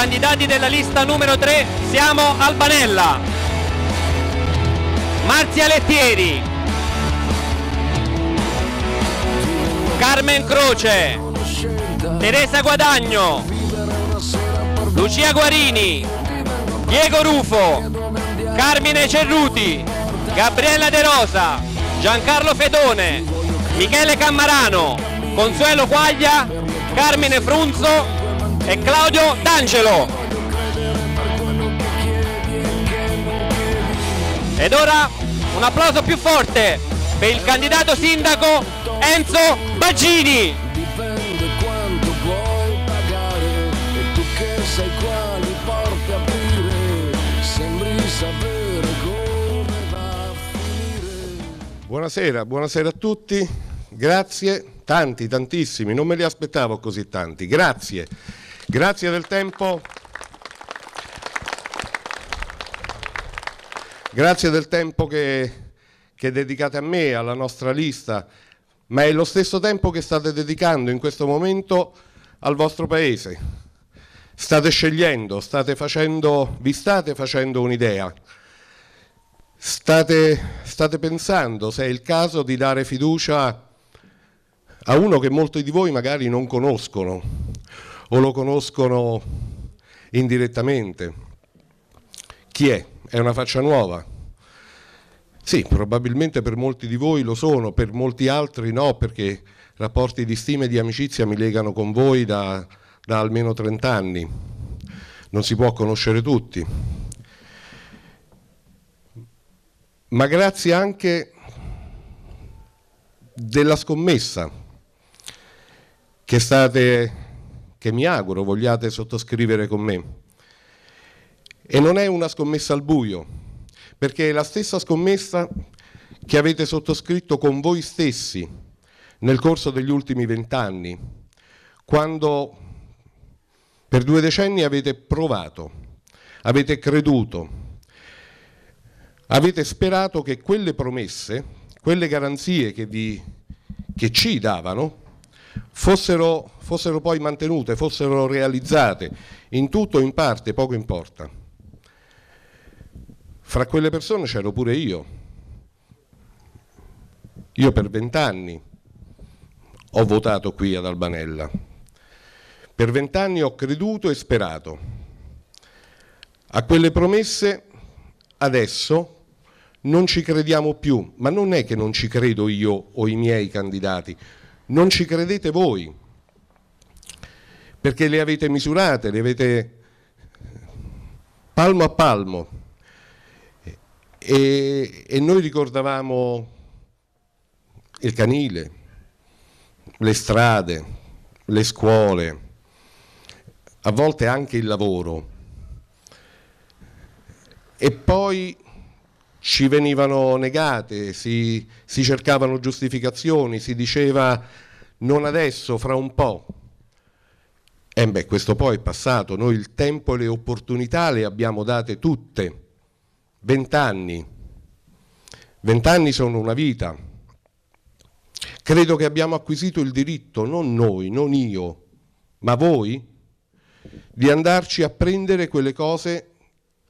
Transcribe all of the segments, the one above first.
candidati della lista numero 3 siamo Albanella, Marzia Lettieri, Carmen Croce, Teresa Guadagno, Lucia Guarini, Diego Rufo, Carmine Cerruti, Gabriella De Rosa, Giancarlo Fedone, Michele Cammarano, Consuelo Quaglia, Carmine Frunzo e Claudio D'Angelo. Ed ora un applauso più forte per il candidato sindaco Enzo Baggini. Buonasera, buonasera a tutti, grazie, tanti, tantissimi, non me li aspettavo così tanti, grazie. Grazie del tempo. Grazie del tempo che, che dedicate a me, alla nostra lista, ma è lo stesso tempo che state dedicando in questo momento al vostro paese. State scegliendo, state facendo, vi state facendo un'idea, state, state, pensando se è il caso di dare fiducia a uno che molti di voi magari non conoscono, o lo conoscono indirettamente. Chi è? È una faccia nuova? Sì, probabilmente per molti di voi lo sono, per molti altri no, perché rapporti di stima e di amicizia mi legano con voi da, da almeno 30 anni. Non si può conoscere tutti. Ma grazie anche della scommessa che state che mi auguro vogliate sottoscrivere con me. E non è una scommessa al buio, perché è la stessa scommessa che avete sottoscritto con voi stessi nel corso degli ultimi vent'anni, quando per due decenni avete provato, avete creduto, avete sperato che quelle promesse, quelle garanzie che, vi, che ci davano, fossero, fossero poi mantenute, fossero realizzate, in tutto o in parte, poco importa. Fra quelle persone c'ero pure io. Io per vent'anni ho votato qui ad Albanella. Per vent'anni ho creduto e sperato. A quelle promesse adesso non ci crediamo più, ma non è che non ci credo io o i miei candidati, non ci credete voi, perché le avete misurate, le avete palmo a palmo. E, e noi ricordavamo il canile, le strade, le scuole, a volte anche il lavoro. E poi ci venivano negate, si, si cercavano giustificazioni, si diceva non adesso, fra un po'. E eh, beh, questo poi è passato, noi il tempo e le opportunità le abbiamo date tutte, vent'anni, vent'anni sono una vita. Credo che abbiamo acquisito il diritto, non noi, non io, ma voi, di andarci a prendere quelle cose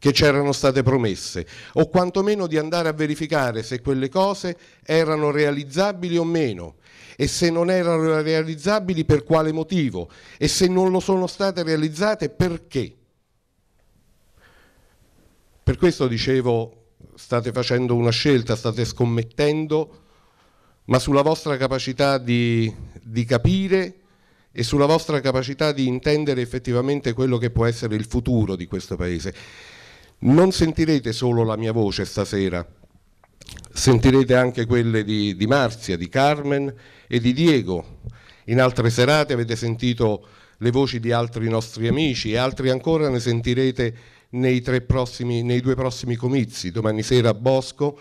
che c'erano state promesse o quantomeno di andare a verificare se quelle cose erano realizzabili o meno e se non erano realizzabili per quale motivo e se non lo sono state realizzate perché. Per questo dicevo state facendo una scelta, state scommettendo, ma sulla vostra capacità di, di capire e sulla vostra capacità di intendere effettivamente quello che può essere il futuro di questo Paese. Non sentirete solo la mia voce stasera, sentirete anche quelle di, di Marzia, di Carmen e di Diego. In altre serate avete sentito le voci di altri nostri amici e altri ancora ne sentirete nei, prossimi, nei due prossimi comizi, domani sera a Bosco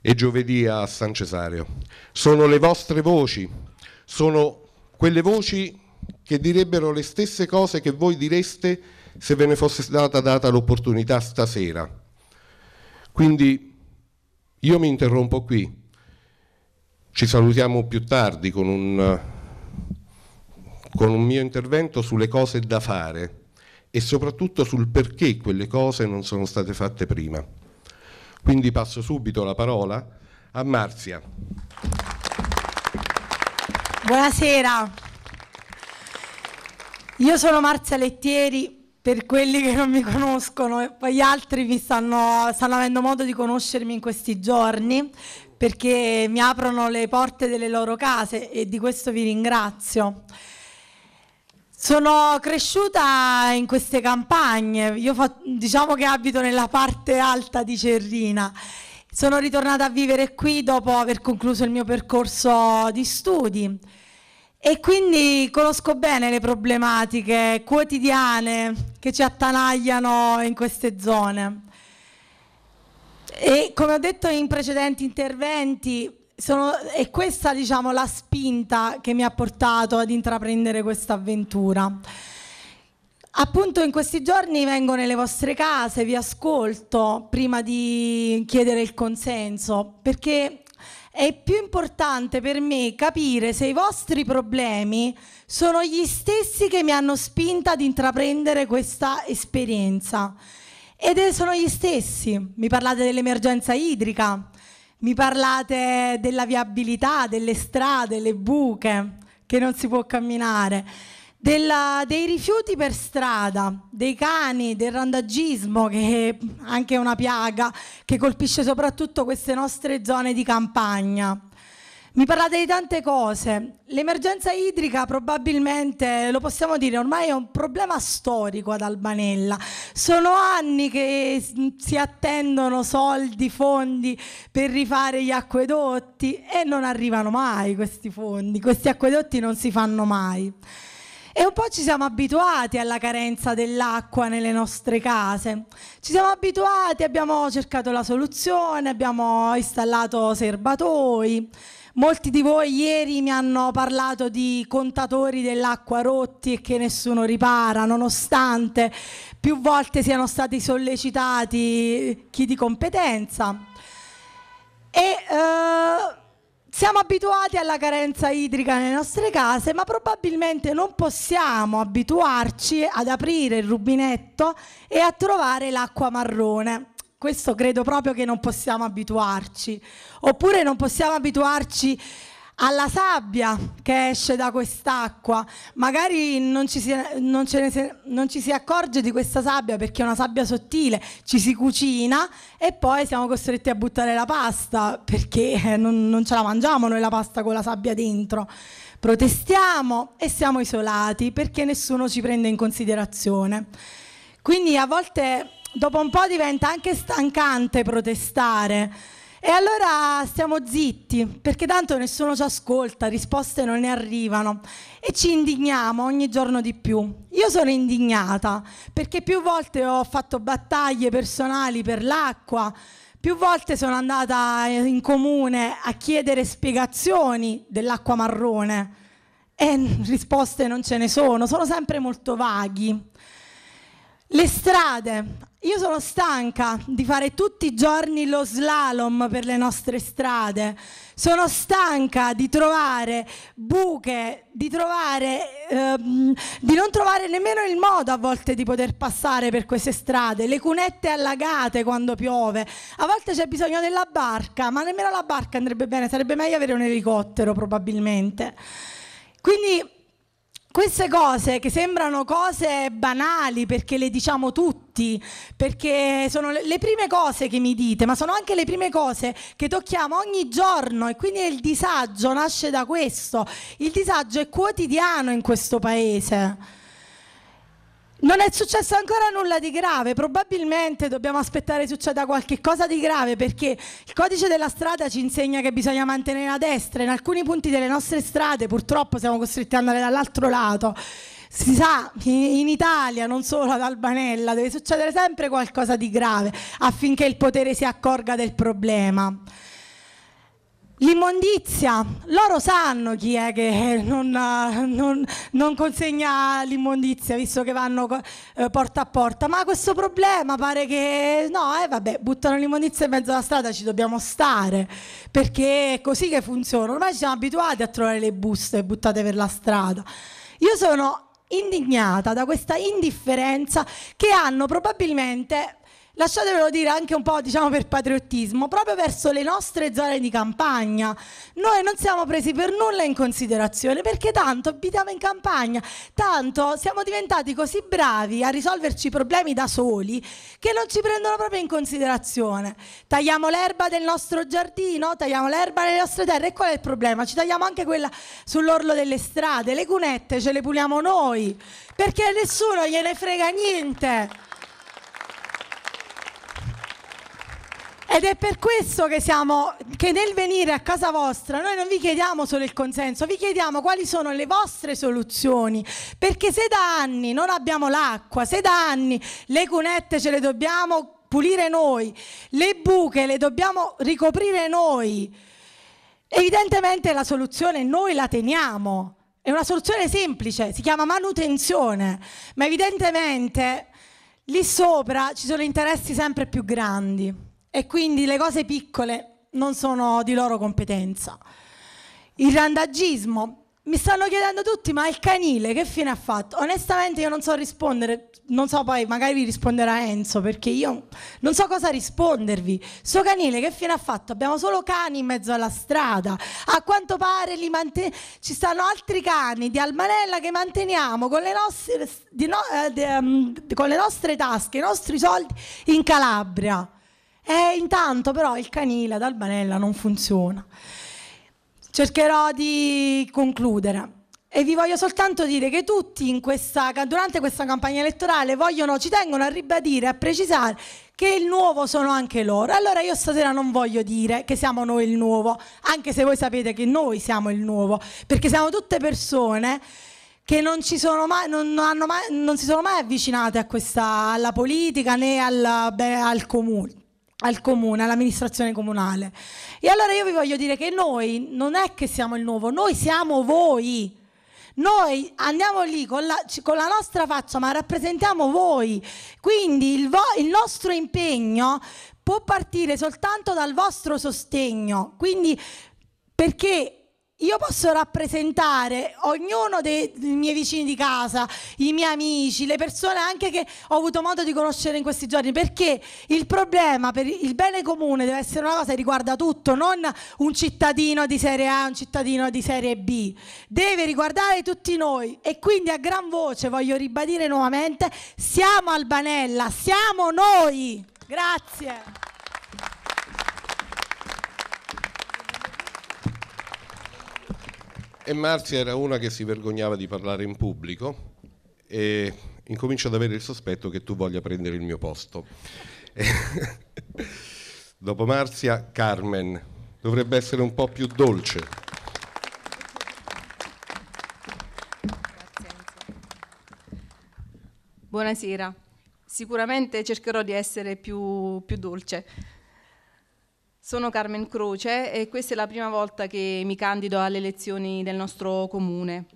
e giovedì a San Cesareo. Sono le vostre voci, sono quelle voci che direbbero le stesse cose che voi direste se ve ne fosse stata data l'opportunità stasera. Quindi io mi interrompo qui, ci salutiamo più tardi con un, con un mio intervento sulle cose da fare e soprattutto sul perché quelle cose non sono state fatte prima. Quindi passo subito la parola a Marzia. Buonasera, io sono Marzia Lettieri per quelli che non mi conoscono e poi gli altri mi stanno, stanno avendo modo di conoscermi in questi giorni perché mi aprono le porte delle loro case e di questo vi ringrazio. Sono cresciuta in queste campagne, io fa, diciamo che abito nella parte alta di Cerrina. Sono ritornata a vivere qui dopo aver concluso il mio percorso di studi e quindi conosco bene le problematiche quotidiane che ci attanagliano in queste zone. E come ho detto in precedenti interventi, sono, è questa diciamo, la spinta che mi ha portato ad intraprendere questa avventura. Appunto in questi giorni vengo nelle vostre case, vi ascolto prima di chiedere il consenso, perché è più importante per me capire se i vostri problemi sono gli stessi che mi hanno spinta ad intraprendere questa esperienza. Ed è, sono gli stessi. Mi parlate dell'emergenza idrica, mi parlate della viabilità, delle strade, le buche, che non si può camminare della, dei rifiuti per strada, dei cani, del randagismo, che è anche una piaga che colpisce soprattutto queste nostre zone di campagna. Mi parlate di tante cose. L'emergenza idrica probabilmente, lo possiamo dire, ormai è un problema storico ad Albanella. Sono anni che si attendono soldi, fondi per rifare gli acquedotti e non arrivano mai questi fondi. Questi acquedotti non si fanno mai. E un po' ci siamo abituati alla carenza dell'acqua nelle nostre case. Ci siamo abituati, abbiamo cercato la soluzione, abbiamo installato serbatoi. Molti di voi ieri mi hanno parlato di contatori dell'acqua rotti e che nessuno ripara, nonostante più volte siano stati sollecitati chi di competenza. E, uh, siamo abituati alla carenza idrica nelle nostre case, ma probabilmente non possiamo abituarci ad aprire il rubinetto e a trovare l'acqua marrone. Questo credo proprio che non possiamo abituarci. Oppure non possiamo abituarci alla sabbia che esce da quest'acqua, magari non ci, si, non, ne, non ci, si, accorge di questa sabbia perché è una sabbia sottile, ci si cucina e poi siamo costretti a buttare la pasta perché eh, non, non ce la mangiamo noi la pasta con la sabbia dentro. Protestiamo e siamo isolati perché nessuno ci prende in considerazione. Quindi a volte dopo un po' diventa anche stancante protestare e allora stiamo zitti, perché tanto nessuno ci ascolta, risposte non ne arrivano e ci indigniamo ogni giorno di più. Io sono indignata perché più volte ho fatto battaglie personali per l'acqua, più volte sono andata in comune a chiedere spiegazioni dell'acqua marrone e risposte non ce ne sono, sono sempre molto vaghi. Le strade. Io sono stanca di fare tutti i giorni lo slalom per le nostre strade. Sono stanca di trovare buche, di trovare ehm, di non trovare nemmeno il modo a volte di poter passare per queste strade, le cunette allagate quando piove. A volte c'è bisogno della barca, ma nemmeno la barca andrebbe bene, sarebbe meglio avere un elicottero probabilmente. Quindi queste cose che sembrano cose banali perché le diciamo tutti, perché sono le prime cose che mi dite, ma sono anche le prime cose che tocchiamo ogni giorno e quindi il disagio nasce da questo. Il disagio è quotidiano in questo paese. Non è successo ancora nulla di grave, probabilmente dobbiamo aspettare che succeda qualche cosa di grave perché il codice della strada ci insegna che bisogna mantenere la destra, in alcuni punti delle nostre strade purtroppo siamo costretti ad andare dall'altro lato. Si sa, in Italia, non solo ad Albanella, deve succedere sempre qualcosa di grave affinché il potere si accorga del problema. L'immondizia, loro sanno chi è che non, non, non consegna l'immondizia, visto che vanno eh, porta a porta, ma questo problema pare che no, eh, vabbè, buttano l'immondizia in mezzo alla strada, ci dobbiamo stare, perché è così che funziona, ormai ci siamo abituati a trovare le buste buttate per la strada. Io sono indignata da questa indifferenza che hanno probabilmente lasciatevelo dire anche un po' diciamo per patriottismo, proprio verso le nostre zone di campagna. Noi non siamo presi per nulla in considerazione perché tanto abitiamo in campagna, tanto siamo diventati così bravi a risolverci i problemi da soli che non ci prendono proprio in considerazione. Tagliamo l'erba del nostro giardino, tagliamo l'erba nelle nostre terre e qual è il problema? Ci tagliamo anche quella sull'orlo delle strade, le cunette ce le puliamo noi perché a nessuno gliene frega niente. Ed è per questo che siamo, che nel venire a casa vostra noi non vi chiediamo solo il consenso, vi chiediamo quali sono le vostre soluzioni. Perché se da anni non abbiamo l'acqua, se da anni le cunette ce le dobbiamo pulire noi, le buche le dobbiamo ricoprire noi, evidentemente la soluzione noi la teniamo. È una soluzione semplice, si chiama manutenzione, ma evidentemente lì sopra ci sono interessi sempre più grandi e quindi le cose piccole non sono di loro competenza. Il randagismo, mi stanno chiedendo tutti ma il canile che fine ha fatto? Onestamente io non so rispondere, non so poi magari vi risponderà Enzo perché io non so cosa rispondervi. Sto canile che fine ha fatto? Abbiamo solo cani in mezzo alla strada, a quanto pare ci stanno altri cani di Almanella che manteniamo con le nostre, no, eh, de, um, con le nostre tasche, i nostri soldi in Calabria. E eh, intanto però il canile ad Albanella non funziona. Cercherò di concludere. E vi voglio soltanto dire che tutti questa, durante questa campagna elettorale vogliono, ci tengono a ribadire, a precisare che il nuovo sono anche loro. Allora io stasera non voglio dire che siamo noi il nuovo, anche se voi sapete che noi siamo il nuovo, perché siamo tutte persone che non, mai, non, non, mai, non si sono mai avvicinate questa, alla politica né al, beh, al comune al comune, all'amministrazione comunale. E allora io vi voglio dire che noi non è che siamo il nuovo, noi siamo voi. Noi andiamo lì con la, con la nostra faccia, ma rappresentiamo voi. Quindi il, vo, il nostro impegno può partire soltanto dal vostro sostegno. Quindi perché io posso rappresentare ognuno dei, miei vicini di casa, i miei amici, le persone anche che ho avuto modo di conoscere in questi giorni, perché il problema per il bene comune deve essere una cosa che riguarda tutto, non un cittadino di serie A, un cittadino di serie B, deve riguardare tutti noi e quindi a gran voce voglio ribadire nuovamente, siamo Albanella, siamo noi. Grazie. E Marzia era una che si vergognava di parlare in pubblico e incomincio ad avere il sospetto che tu voglia prendere il mio posto. Dopo Marzia, Carmen. Dovrebbe essere un po' più dolce. Buonasera. Sicuramente cercherò di essere più, più dolce. Sono Carmen Croce e questa è la prima volta che mi candido alle elezioni del nostro comune.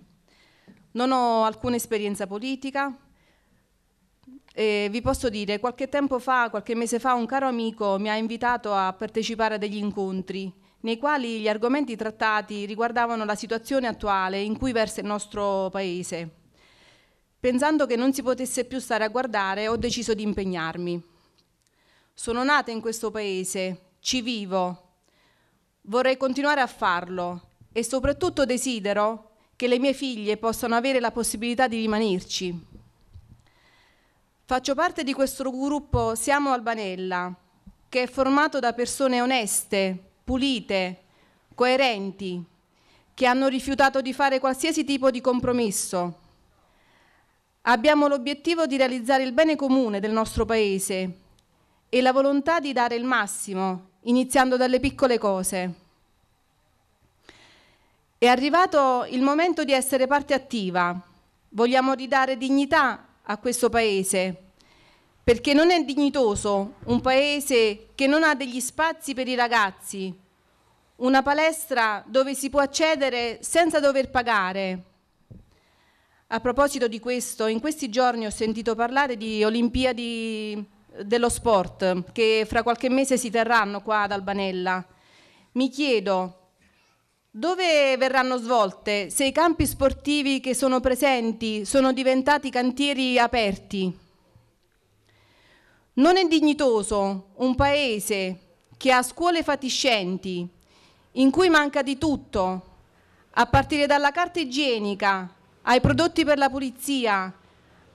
Non ho alcuna esperienza politica. E vi posso dire, qualche tempo fa, qualche mese fa, un caro amico mi ha invitato a partecipare a degli incontri nei quali gli argomenti trattati riguardavano la situazione attuale in cui versa il nostro Paese. Pensando che non si potesse più stare a guardare, ho deciso di impegnarmi. Sono nata in questo Paese, ci vivo, vorrei continuare a farlo e soprattutto desidero che le mie figlie possano avere la possibilità di rimanerci. Faccio parte di questo gruppo Siamo Albanella, che è formato da persone oneste, pulite, coerenti, che hanno rifiutato di fare qualsiasi tipo di compromesso. Abbiamo l'obiettivo di realizzare il bene comune del nostro Paese e la volontà di dare il massimo iniziando dalle piccole cose. È arrivato il momento di essere parte attiva. Vogliamo ridare dignità a questo Paese, perché non è dignitoso un Paese che non ha degli spazi per i ragazzi, una palestra dove si può accedere senza dover pagare. A proposito di questo, in questi giorni ho sentito parlare di Olimpiadi dello sport che fra qualche mese si terranno qua ad Albanella. Mi chiedo dove verranno svolte, se i campi sportivi che sono presenti sono diventati cantieri aperti. Non è dignitoso un paese che ha scuole fatiscenti, in cui manca di tutto, a partire dalla carta igienica, ai prodotti per la pulizia,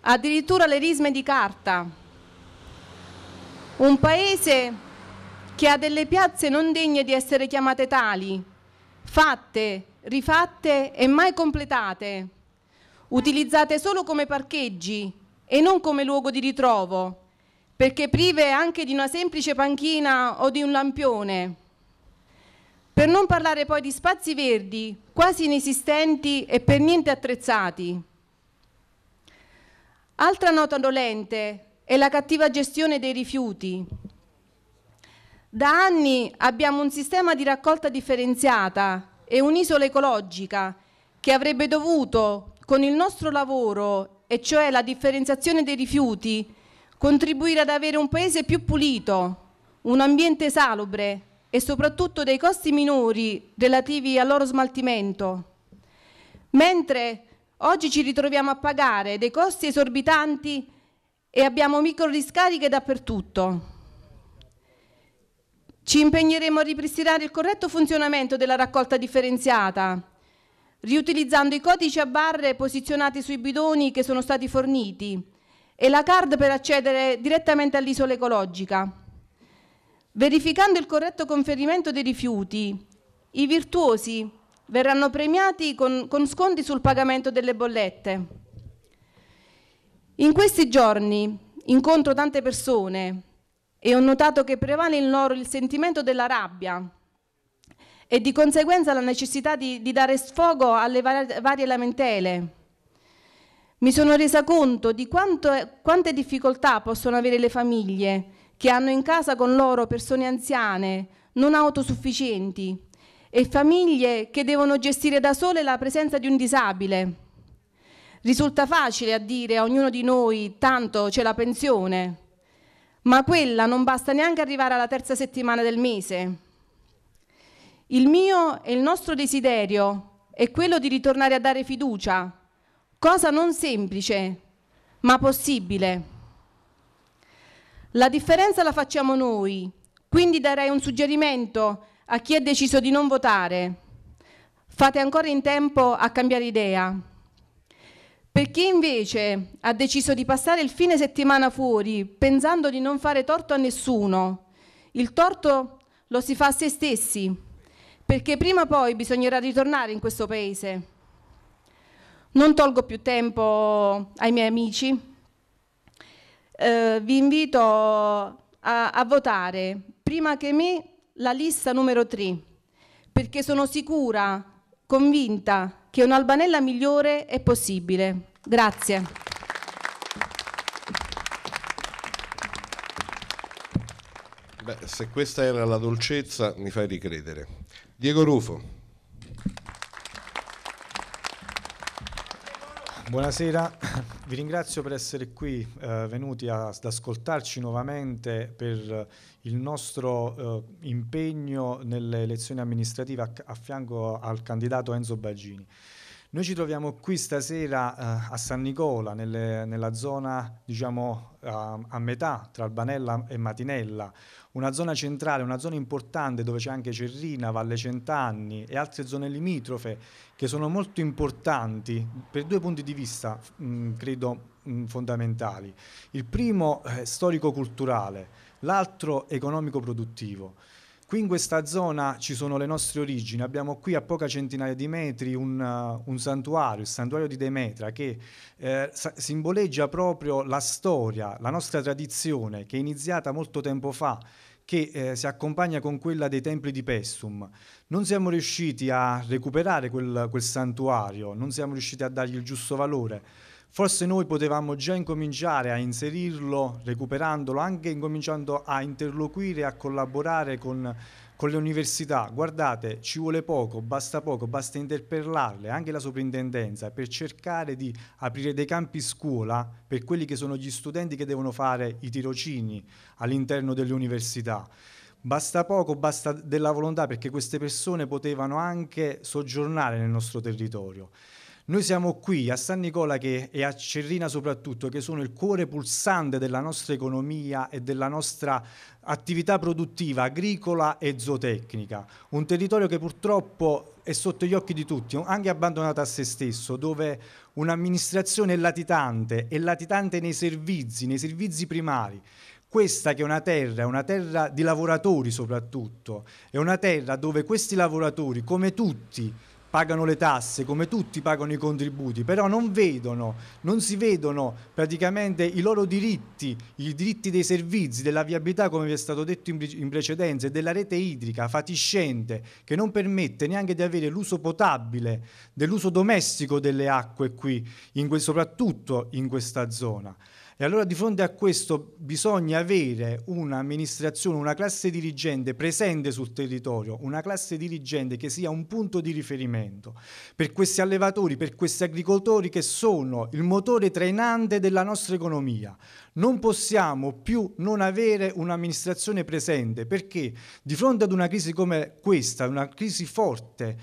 addirittura le risme di carta. Un paese che ha delle piazze non degne di essere chiamate tali, fatte, rifatte e mai completate, utilizzate solo come parcheggi e non come luogo di ritrovo, perché prive anche di una semplice panchina o di un lampione. Per non parlare poi di spazi verdi, quasi inesistenti e per niente attrezzati. Altra nota dolente e la cattiva gestione dei rifiuti. Da anni abbiamo un sistema di raccolta differenziata e un'isola ecologica che avrebbe dovuto, con il nostro lavoro, e cioè la differenziazione dei rifiuti, contribuire ad avere un paese più pulito, un ambiente salubre e soprattutto dei costi minori relativi al loro smaltimento. Mentre oggi ci ritroviamo a pagare dei costi esorbitanti e abbiamo micro riscariche dappertutto. Ci impegneremo a ripristinare il corretto funzionamento della raccolta differenziata, riutilizzando i codici a barre posizionati sui bidoni che sono stati forniti e la card per accedere direttamente all'isola ecologica. Verificando il corretto conferimento dei rifiuti, i virtuosi verranno premiati con, con sconti sul pagamento delle bollette. In questi giorni incontro tante persone e ho notato che prevale in loro il sentimento della rabbia e di conseguenza la necessità di, di dare sfogo alle var varie lamentele. Mi sono resa conto di quanto, quante difficoltà possono avere le famiglie che hanno in casa con loro persone anziane, non autosufficienti e famiglie che devono gestire da sole la presenza di un disabile. Risulta facile a dire a ognuno di noi tanto c'è la pensione, ma quella non basta neanche arrivare alla terza settimana del mese. Il mio e il nostro desiderio è quello di ritornare a dare fiducia, cosa non semplice, ma possibile. La differenza la facciamo noi, quindi darei un suggerimento a chi ha deciso di non votare. Fate ancora in tempo a cambiare idea. Per chi invece ha deciso di passare il fine settimana fuori pensando di non fare torto a nessuno, il torto lo si fa a se stessi, perché prima o poi bisognerà ritornare in questo paese. Non tolgo più tempo ai miei amici, eh, vi invito a, a votare prima che me la lista numero 3, perché sono sicura, convinta che un'Albanella migliore è possibile. Grazie. Beh, se questa era la dolcezza, mi fai ricredere. Diego Rufo. Buonasera, vi ringrazio per essere qui, eh, venuti a, ad ascoltarci nuovamente per eh, il nostro eh, impegno nelle elezioni amministrative a, a fianco al candidato Enzo Baggini. Noi ci troviamo qui stasera eh, a San Nicola, nelle, nella zona diciamo, a, eh, a metà tra Albanella e Matinella, una zona centrale, una zona importante dove c'è anche Cerrina, Valle Centanni e altre zone limitrofe che sono molto importanti per due punti di vista, mh, mm, credo, mh, mm, fondamentali. Il primo è eh, storico-culturale, l'altro economico-produttivo. Qui in questa zona ci sono le nostre origini, abbiamo qui a poca centinaia di metri un, uh, un santuario, il santuario di Demetra, che eh, simboleggia proprio la storia, la nostra tradizione, che è iniziata molto tempo fa che eh, si accompagna con quella dei templi di Pestum. Non siamo riusciti a recuperare quel, quel santuario, non siamo riusciti a dargli il giusto valore Forse noi potevamo già incominciare a inserirlo, recuperandolo, anche incominciando a interloquire, a collaborare con, con le università. Guardate, ci vuole poco, basta poco, basta interpellarle, anche la soprintendenza, per cercare di aprire dei campi scuola per quelli che sono gli studenti che devono fare i tirocini all'interno delle università. Basta poco, basta della volontà perché queste persone potevano anche soggiornare nel nostro territorio. Noi siamo qui a San Nicola che, e a Cerrina soprattutto, che sono il cuore pulsante della nostra economia e della nostra attività produttiva agricola e zootecnica. Un territorio che purtroppo è sotto gli occhi di tutti, anche abbandonato a se stesso, dove un'amministrazione è latitante e latitante nei servizi, nei servizi primari. Questa che è una terra, è una terra di lavoratori soprattutto, è una terra dove questi lavoratori, come tutti, pagano le tasse, come tutti pagano i contributi, però non vedono, non si vedono praticamente i loro diritti, i diritti dei servizi, della viabilità, come vi è stato detto in, precedenza, e della rete idrica fatiscente che non permette neanche di avere l'uso potabile, dell'uso domestico delle acque qui, in soprattutto in questa zona. E allora di fronte a questo bisogna avere un'amministrazione, una classe dirigente presente sul territorio, una classe dirigente che sia un punto di riferimento per questi allevatori, per questi agricoltori che sono il motore trainante della nostra economia. Non possiamo più non avere un'amministrazione presente perché di fronte ad una crisi come questa, una crisi forte,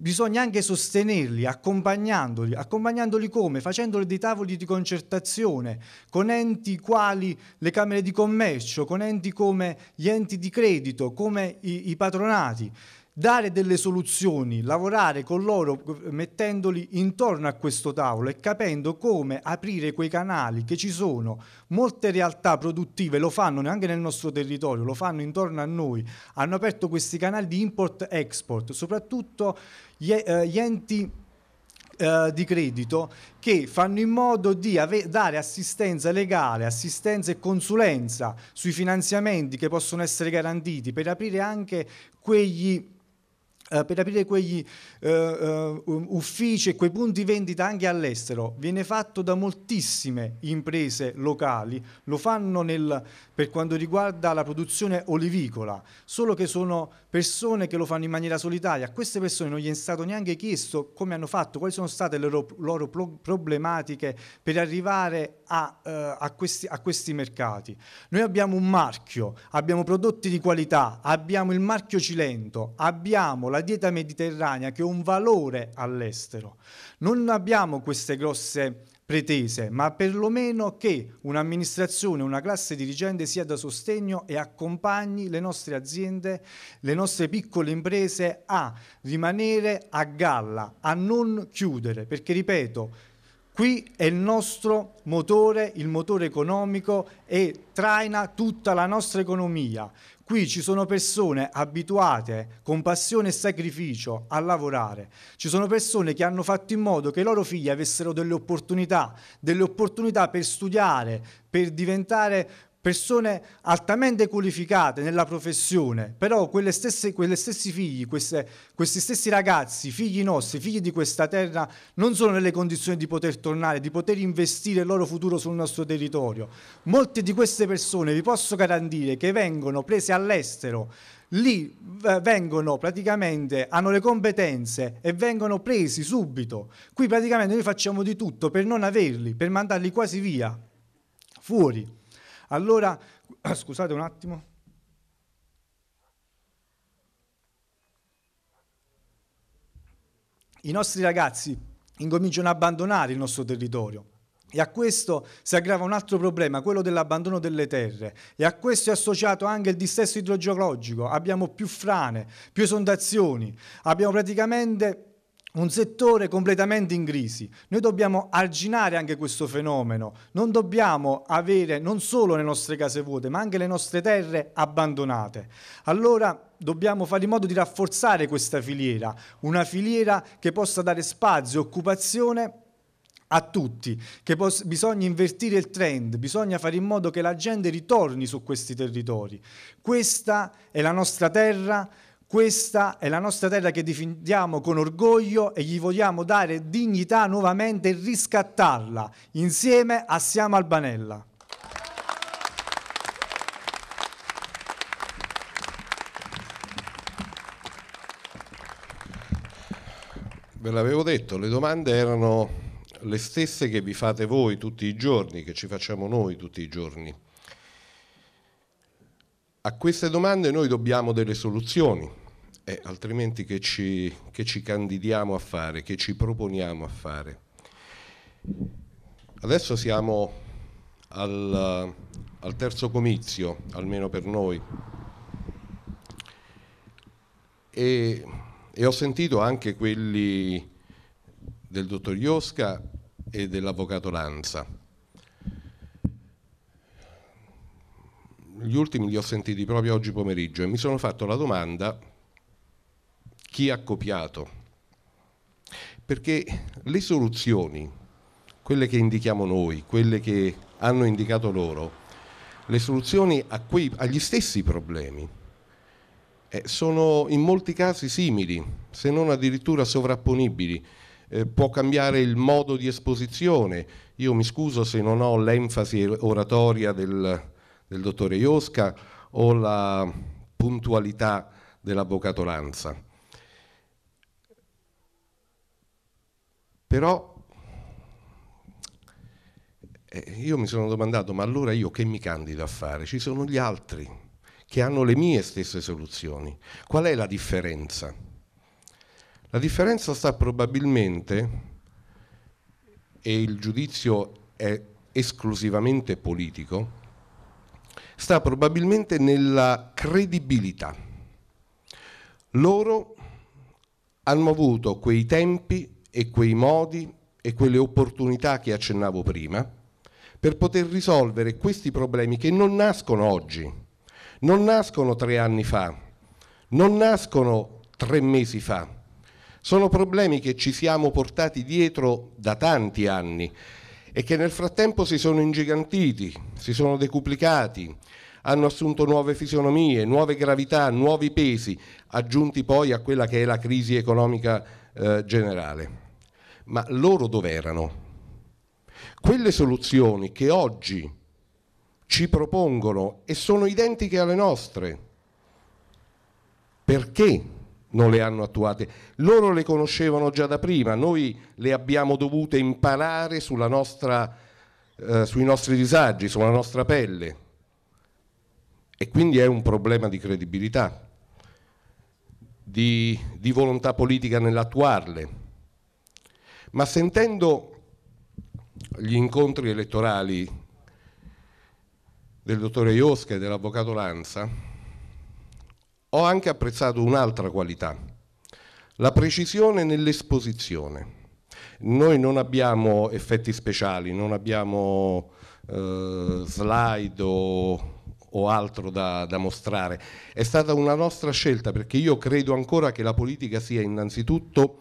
bisogna anche sostenerli, accompagnandoli. Accompagnandoli come? Facendoli dei tavoli di concertazione con enti quali le Camere di Commercio, con enti come gli enti di credito, come i, i patronati dare delle soluzioni, lavorare con loro mettendoli intorno a questo tavolo e capendo come aprire quei canali che ci sono. Molte realtà produttive lo fanno anche nel nostro territorio, lo fanno intorno a noi, hanno aperto questi canali di import-export, soprattutto gli, eh, gli enti eh, di credito che fanno in modo di dare assistenza legale, assistenza e consulenza sui finanziamenti che possono essere garantiti per aprire anche quegli eh, per aprire quegli uh, uh, uffici e quei punti vendita anche all'estero viene fatto da moltissime imprese locali, lo fanno nel, per quanto riguarda la produzione olivicola, solo che sono persone che lo fanno in maniera solitaria, a queste persone non gli è stato neanche chiesto come hanno fatto, quali sono state le loro, loro problematiche per arrivare a, uh, a, questi, a questi mercati. Noi abbiamo un marchio, abbiamo prodotti di qualità, abbiamo il marchio Cilento, abbiamo la la dieta mediterranea che è un valore all'estero. Non abbiamo queste grosse pretese, ma perlomeno che un'amministrazione, una classe dirigente sia da sostegno e accompagni le nostre aziende, le nostre piccole imprese a rimanere a galla, a non chiudere, perché ripeto, qui è il nostro motore, il motore economico e traina tutta la nostra economia. Qui ci sono persone abituate con passione e sacrificio a lavorare, ci sono persone che hanno fatto in modo che i loro figli avessero delle opportunità, delle opportunità per studiare, per diventare persone altamente qualificate nella professione, però quelle stesse, quelle stessi figli, queste, questi stessi ragazzi, figli nostri, figli di questa terra, non sono nelle condizioni di poter tornare, di poter investire il loro futuro sul nostro territorio. Molte di queste persone, vi posso garantire, che vengono prese all'estero, lì eh, vengono praticamente, hanno le competenze e vengono presi subito. Qui praticamente noi facciamo di tutto per non averli, per mandarli quasi via, fuori. Allora, scusate un attimo. I nostri ragazzi incominciano ad abbandonare il nostro territorio. E a questo si aggrava un altro problema, quello dell'abbandono delle terre. E a questo è associato anche il dissesto idrogeologico. Abbiamo più frane, più esondazioni, abbiamo praticamente un settore completamente in crisi. Noi dobbiamo arginare anche questo fenomeno, non dobbiamo avere non solo le nostre case vuote, ma anche le nostre terre abbandonate. Allora dobbiamo fare in modo di rafforzare questa filiera, una filiera che possa dare spazio, e occupazione a tutti, che bisogna invertire il trend, bisogna fare in modo che la gente ritorni su questi territori. Questa è la nostra terra, questa è la nostra terra che difendiamo con orgoglio e gli vogliamo dare dignità nuovamente e riscattarla insieme a Siamo Albanella. Ve l'avevo detto, le domande erano le stesse che vi fate voi tutti i giorni, che ci facciamo noi tutti i giorni. A queste domande noi dobbiamo delle soluzioni, eh, altrimenti che ci, che ci candidiamo a fare, che ci proponiamo a fare? Adesso siamo al, al terzo comizio, almeno per noi, e, e ho sentito anche quelli del dottor Iosca e dell'avvocato Lanza gli ultimi li ho sentiti proprio oggi pomeriggio e mi sono fatto la domanda chi ha copiato? Perché le soluzioni, quelle che indichiamo noi, quelle che hanno indicato loro, le soluzioni quei, agli stessi problemi eh, sono in molti casi simili, se non addirittura sovrapponibili. Eh, può cambiare il modo di esposizione. Io mi scuso se non ho l'enfasi oratoria del, del dottore Iosca o la puntualità dell'avvocato Lanza. Però eh, io mi sono domandato, ma allora io che mi candido a fare? Ci sono gli altri che hanno le mie stesse soluzioni. Qual è la differenza? La differenza sta probabilmente, e il giudizio è esclusivamente politico, sta probabilmente nella credibilità. Loro hanno avuto quei tempi e quei modi e quelle opportunità che accennavo prima per poter risolvere questi problemi che non nascono oggi, non nascono tre anni fa, non nascono tre mesi fa. Sono problemi che ci siamo portati dietro da tanti anni e che nel frattempo si sono ingigantiti, si sono decuplicati, hanno assunto nuove fisionomie, nuove gravità, nuovi pesi, aggiunti poi a quella che è la crisi economica eh, generale. Ma loro dov'erano? Quelle soluzioni che oggi ci propongono e sono identiche alle nostre. Perché? non le hanno attuate. Loro le conoscevano già da prima, noi le abbiamo dovute imparare nostra, eh, sui nostri disagi, sulla nostra pelle. E quindi è un problema di credibilità, di, di volontà politica nell'attuarle. Ma sentendo gli incontri elettorali del dottore Iosca e dell'avvocato Lanza, ho anche apprezzato un'altra qualità, la precisione nell'esposizione. Noi non abbiamo effetti speciali, non abbiamo eh, slide o, o altro da, da, mostrare. È stata una nostra scelta perché io credo ancora che la politica sia innanzitutto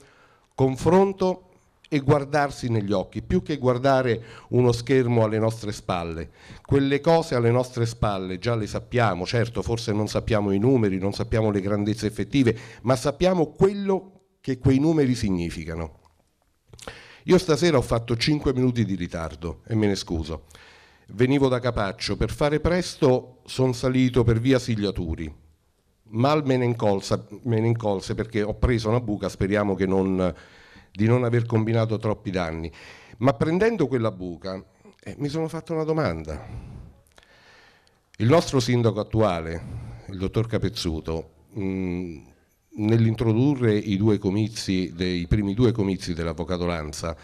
confronto e guardarsi negli occhi, più che guardare uno schermo alle nostre spalle. Quelle cose alle nostre spalle già le sappiamo, certo, forse non sappiamo i numeri, non sappiamo le grandezze effettive, ma sappiamo quello che quei numeri significano. Io stasera ho fatto 5 minuti di ritardo e me ne scuso. Venivo da Capaccio, per fare presto sono salito per via Sigliaturi, mal me ne, incolse, me ne incolse perché ho preso una buca, speriamo che non di non aver combinato troppi danni. Ma prendendo quella buca eh, mi sono fatto una domanda. Il nostro sindaco attuale, il dottor Capezzuto, mh, mm, nell'introdurre i, due comizi, dei, primi due comizi dell'Avvocato Lanza,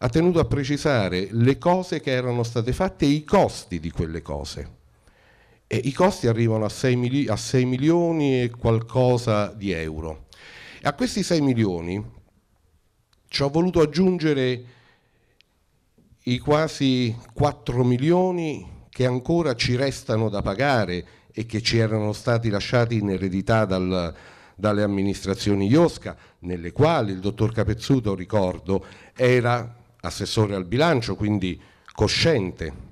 ha tenuto a precisare le cose che erano state fatte e i costi di quelle cose. E I costi arrivano a 6, mili a 6 milioni e qualcosa di euro. E a questi 6 milioni ci ho voluto aggiungere i quasi 4 milioni che ancora ci restano da pagare e che ci erano stati lasciati in eredità dal, dalle amministrazioni IOSCA, nelle quali il dottor Capezzuto, ricordo, era assessore al bilancio, quindi cosciente.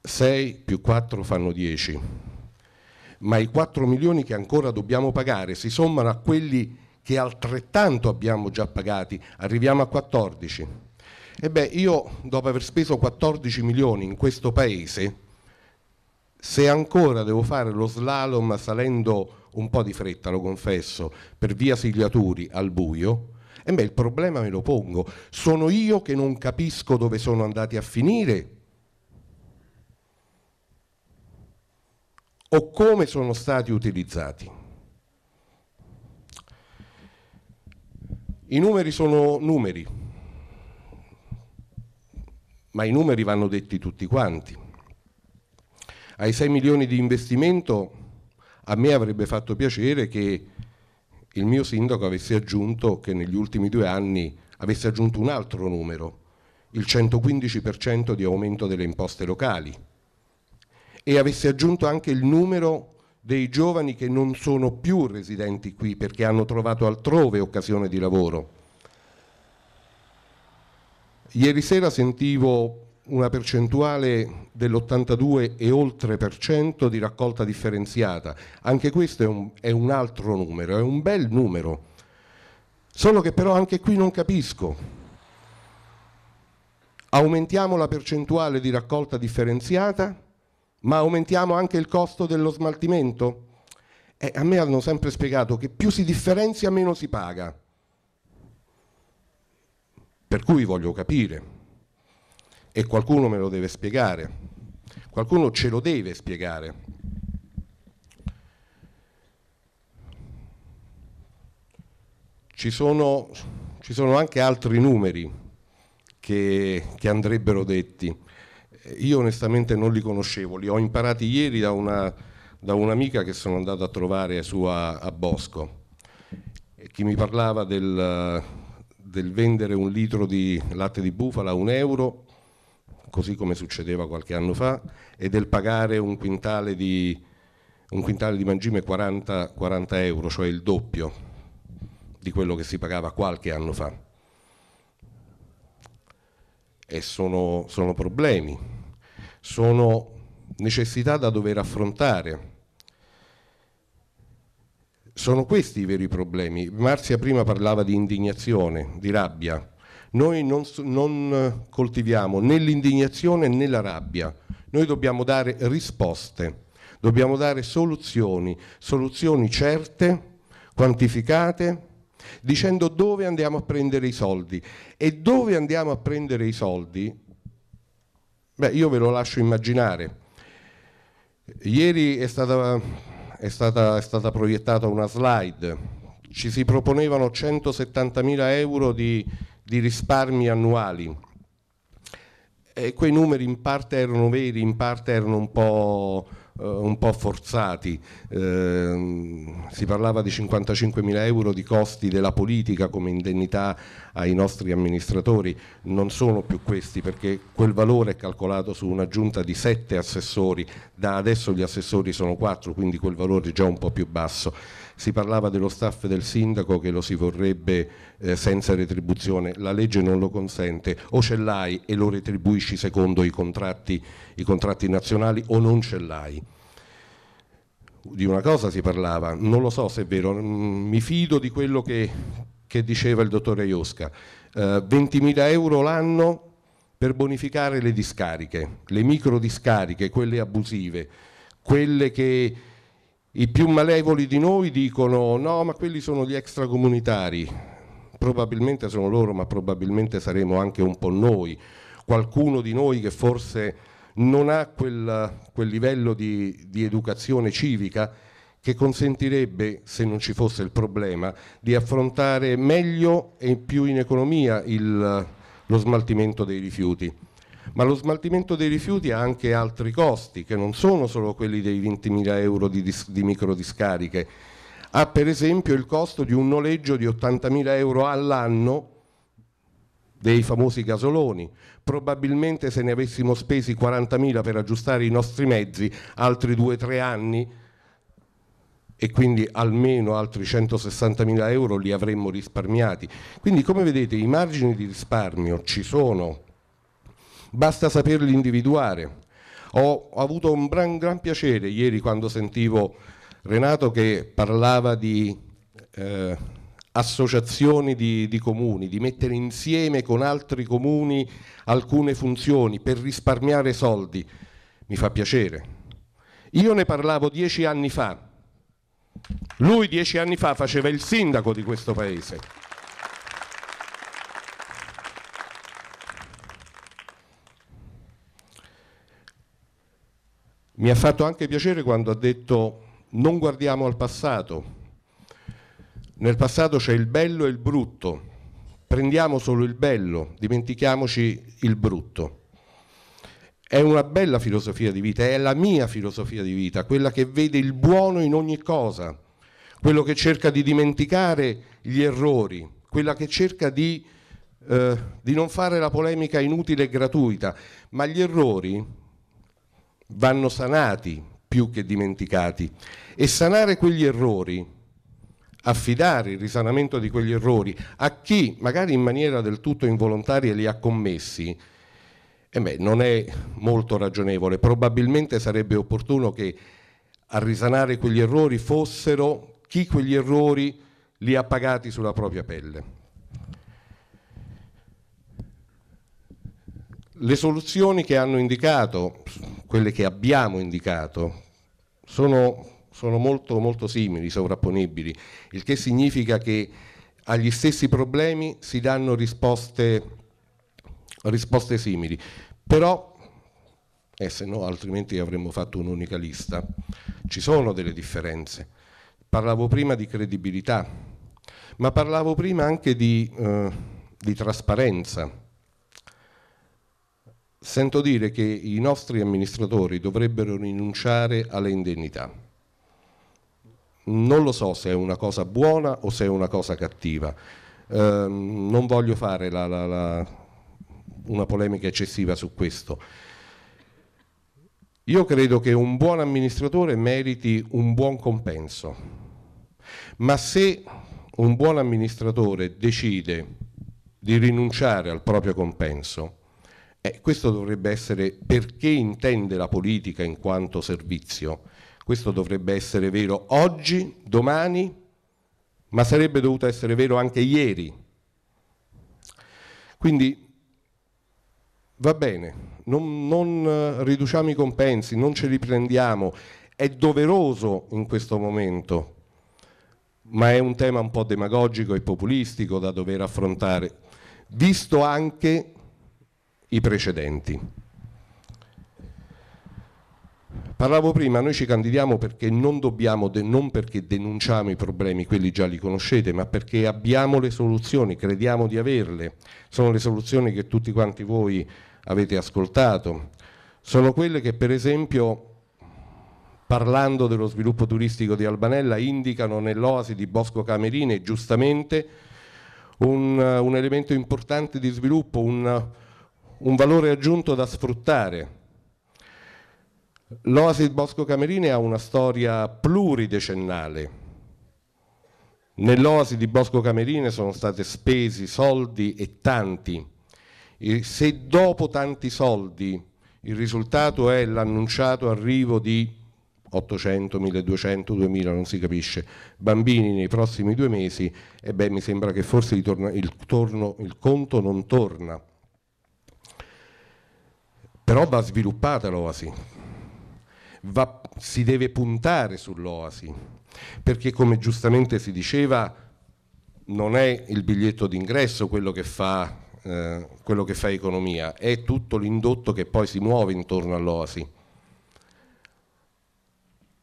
6 più 4 fanno 10, ma i 4 milioni che ancora dobbiamo pagare si sommano a quelli che altrettanto abbiamo già pagati, arriviamo a 14. E beh, io dopo aver speso 14 milioni in questo paese, se ancora devo fare lo slalom salendo un po' di fretta, lo confesso, per via Sigliaturi al buio, e beh, il problema me lo pongo. Sono io che non capisco dove sono andati a finire? O come sono stati utilizzati? I numeri sono numeri, ma i numeri vanno detti tutti quanti. Ai 6 milioni di investimento a me avrebbe fatto piacere che il mio sindaco avesse aggiunto che negli ultimi due anni avesse aggiunto un altro numero, il 115% di aumento delle imposte locali e avesse aggiunto anche il numero dei giovani che non sono più residenti qui perché hanno trovato altrove occasione di lavoro. Ieri sera sentivo una percentuale dell'82 e oltre per cento di raccolta differenziata. Anche questo è un, è un, altro numero, è un bel numero. Solo che però anche qui non capisco. Aumentiamo la percentuale di raccolta differenziata ma aumentiamo anche il costo dello smaltimento? Eh, a me hanno sempre spiegato che più si differenzia meno si paga. Per cui voglio capire, e qualcuno me lo deve spiegare, qualcuno ce lo deve spiegare. Ci sono, ci sono anche altri numeri che, che andrebbero detti io onestamente non li conoscevo, li ho imparati ieri da, una, da un'amica che sono andato a trovare su a, a Bosco, che mi parlava del, del vendere un litro di latte di bufala a un euro, così come succedeva qualche anno fa, e del pagare un quintale di, un quintale di mangime 40, 40 euro, cioè il doppio di quello che si pagava qualche anno fa e sono, sono problemi, sono necessità da dover affrontare. Sono questi i veri problemi. Marzia prima parlava di indignazione, di rabbia. Noi non, non coltiviamo né l'indignazione né la rabbia. Noi dobbiamo dare risposte, dobbiamo dare soluzioni, soluzioni certe, quantificate dicendo dove andiamo a prendere i soldi. E dove andiamo a prendere i soldi? Beh, io ve lo lascio immaginare. Ieri è stata, è stata, è stata proiettata una slide, ci si proponevano 170.000 euro di, di risparmi annuali. E quei numeri in parte erano veri, in parte erano un po' Eh, un po' forzati, ehm, si parlava di 55 mila euro di costi della politica come indennità ai nostri amministratori, non sono più questi perché quel valore è calcolato su una giunta di 7 assessori, da adesso gli assessori sono 4, quindi quel valore è già un po' più basso si parlava dello staff del sindaco che lo si vorrebbe eh, senza retribuzione, la legge non lo consente, o ce l'hai e lo retribuisci secondo i contratti, i contratti nazionali o non ce l'hai di una cosa si parlava, non lo so se è vero, mm, mi fido di quello che, che diceva il dottore Iosca, eh, 20.000 euro l'anno per bonificare le discariche, le microdiscariche, quelle abusive, quelle che i più malevoli di noi dicono no, ma quelli sono gli extracomunitari. Probabilmente sono loro, ma probabilmente saremo anche un po' noi, qualcuno di noi che forse non ha quel, quel livello di, di educazione civica che consentirebbe, se non ci fosse il problema, di affrontare meglio e più in economia il, lo smaltimento dei rifiuti ma lo smaltimento dei rifiuti ha anche altri costi che non sono solo quelli dei 20.000 euro di, dis- di microdiscariche, ha per esempio il costo di un noleggio di 80.000 euro all'anno dei famosi gasoloni. Probabilmente se ne avessimo spesi 40.000 per aggiustare i nostri mezzi, altri 2-3 anni e quindi almeno altri 160.000 euro li avremmo risparmiati. Quindi come vedete i margini di risparmio ci sono basta saperli individuare. Ho avuto un gran, gran piacere ieri quando sentivo Renato che parlava di eh, associazioni di, di comuni, di mettere insieme con altri comuni alcune funzioni per risparmiare soldi. Mi fa piacere. Io ne parlavo dieci anni fa, lui dieci anni fa faceva il sindaco di questo paese. Mi ha fatto anche piacere quando ha detto non guardiamo al passato. Nel passato c'è il bello e il brutto. Prendiamo solo il bello, dimentichiamoci il brutto. È una bella filosofia di vita, è la mia filosofia di vita, quella che vede il buono in ogni cosa, quello che cerca di dimenticare gli errori, quella che cerca di, eh, di non fare la polemica inutile e gratuita, ma gli errori vanno sanati più che dimenticati e sanare quegli errori, affidare il risanamento di quegli errori a chi magari in maniera del tutto involontaria li ha commessi, eh beh, non è molto ragionevole. Probabilmente sarebbe opportuno che a risanare quegli errori fossero chi quegli errori li ha pagati sulla propria pelle. Le soluzioni che hanno indicato quelle che abbiamo indicato sono, sono molto, molto simili, sovrapponibili, il che significa che agli stessi problemi si danno risposte, risposte simili. Però, eh, se no altrimenti avremmo fatto un'unica lista, ci sono delle differenze. Parlavo prima di credibilità, ma parlavo prima anche di, eh, di trasparenza Sento dire che i nostri amministratori dovrebbero rinunciare alle indennità. Non lo so se è una cosa buona o se è una cosa cattiva. Eh, non voglio fare la, la, la, una polemica eccessiva su questo. Io credo che un buon amministratore meriti un buon compenso, ma se un buon amministratore decide di rinunciare al proprio compenso, eh, questo dovrebbe essere perché intende la politica in quanto servizio. Questo dovrebbe essere vero oggi, domani, ma sarebbe dovuto essere vero anche ieri. Quindi va bene, non, non eh, riduciamo i compensi, non ce li prendiamo, è doveroso in questo momento, ma è un tema un po' demagogico e populistico da dover affrontare, visto anche i precedenti. Parlavo prima, noi ci candidiamo perché non dobbiamo, non perché denunciamo i problemi, quelli già li conoscete, ma perché abbiamo le soluzioni, crediamo di averle. Sono le soluzioni che tutti quanti voi avete ascoltato. Sono quelle che per esempio, parlando dello sviluppo turistico di Albanella, indicano nell'oasi di Bosco Camerine giustamente un, un elemento importante di sviluppo, un, un valore aggiunto da sfruttare. L'Oasi Bosco Camerini ha una storia pluridecennale. Nell'Oasi di Bosco Camerine sono stati spesi soldi e tanti. E se dopo tanti soldi il risultato è l'annunciato arrivo di 800, 1200, 2000, non si capisce, bambini nei prossimi due mesi, e eh beh mi sembra che forse il, torno, il, torno, il conto non torna però va sviluppata l'oasi, va, si deve puntare sull'oasi, perché come giustamente si diceva non è il biglietto d'ingresso quello che fa eh, quello che fa economia, è tutto l'indotto che poi si muove intorno all'oasi.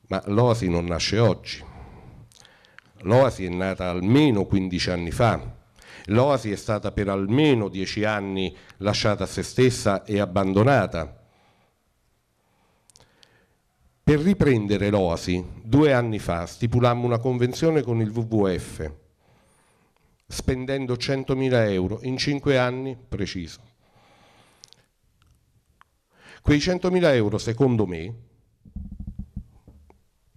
Ma l'oasi non nasce oggi, l'oasi è nata almeno 15 anni fa, L'Oasi è stata per almeno dieci anni lasciata a se stessa e abbandonata. Per riprendere l'Oasi, due anni fa stipulammo una convenzione con il WWF, spendendo 100.000 euro in cinque anni preciso. Quei 100.000 euro, secondo me,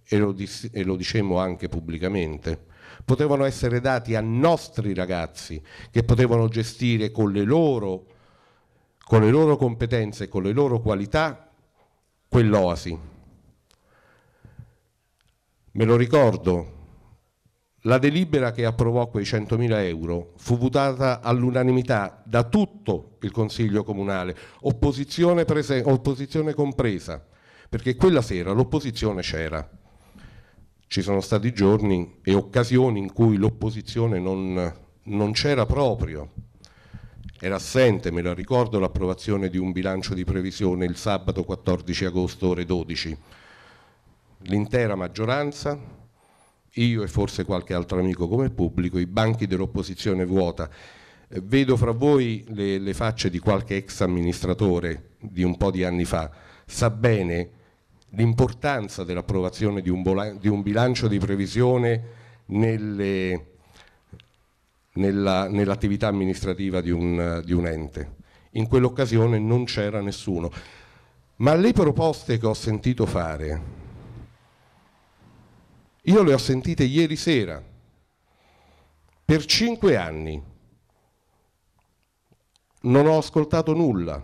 e lo, dis- e lo dicemmo anche pubblicamente, potevano essere dati a nostri ragazzi che potevano gestire con le loro, con le loro competenze e con le loro qualità quell'oasi. Me lo ricordo, la delibera che approvò quei 100.000 euro fu votata all'unanimità da tutto il Consiglio Comunale, opposizione, opposizione compresa, perché quella sera l'opposizione c'era ci sono stati giorni e occasioni in cui l'opposizione non, non c'era proprio, era assente, me la ricordo, l'approvazione di un bilancio di previsione il sabato 14 agosto ore 12. L'intera maggioranza, io e forse qualche altro amico come pubblico, i banchi dell'opposizione vuota. Vedo fra voi le, le facce di qualche ex amministratore di un po' di anni fa, sa bene l'importanza dell'approvazione di, di, un bilancio di previsione nell'attività nell amministrativa di un, di un ente. In quell'occasione non c'era nessuno. Ma le proposte che ho sentito fare, io le ho sentite ieri sera, per cinque anni. Non ho ascoltato nulla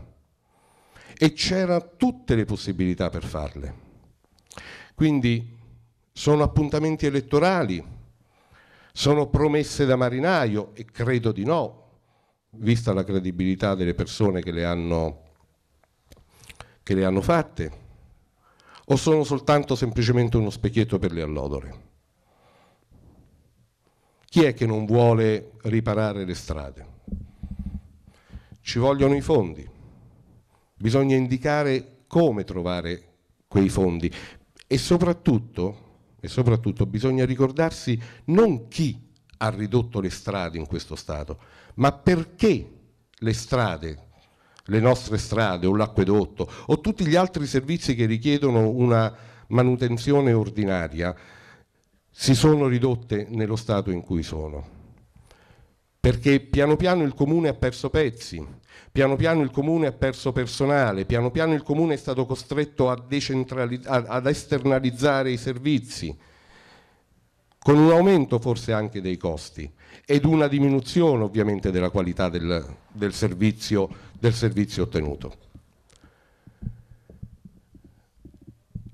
e c'erano tutte le possibilità per farle. Quindi sono appuntamenti elettorali, sono promesse da marinaio e credo di no, vista la credibilità delle persone che le hanno, che le hanno fatte, o sono soltanto semplicemente uno specchietto per le allodole. Chi è che non vuole riparare le strade? Ci vogliono i fondi bisogna indicare come trovare quei fondi e soprattutto, e soprattutto bisogna ricordarsi non chi ha ridotto le strade in questo Stato, ma perché le strade, le nostre strade o l'acquedotto o tutti gli altri servizi che richiedono una manutenzione ordinaria si sono ridotte nello Stato in cui sono. Perché piano piano il Comune ha perso pezzi, Piano piano il comune ha perso personale, piano piano il comune è stato costretto ad esternalizzare i servizi, con un aumento forse anche dei costi ed una diminuzione ovviamente della qualità del, del, servizio, del servizio ottenuto.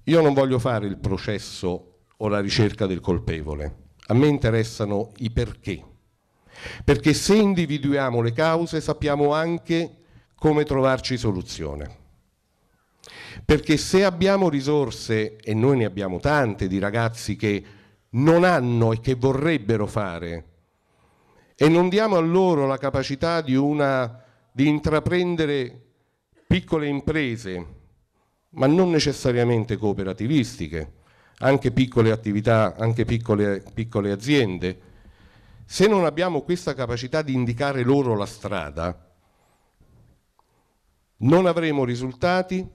Io non voglio fare il processo o la ricerca del colpevole, a me interessano i perché perché se individuiamo le cause sappiamo anche come trovarci soluzione. Perché se abbiamo risorse, e noi ne abbiamo tante di ragazzi che non hanno e che vorrebbero fare, e non diamo a loro la capacità di, una, di intraprendere piccole imprese, ma non necessariamente cooperativistiche, anche piccole attività, anche piccole, piccole aziende, se non abbiamo questa capacità di indicare loro la strada, non avremo risultati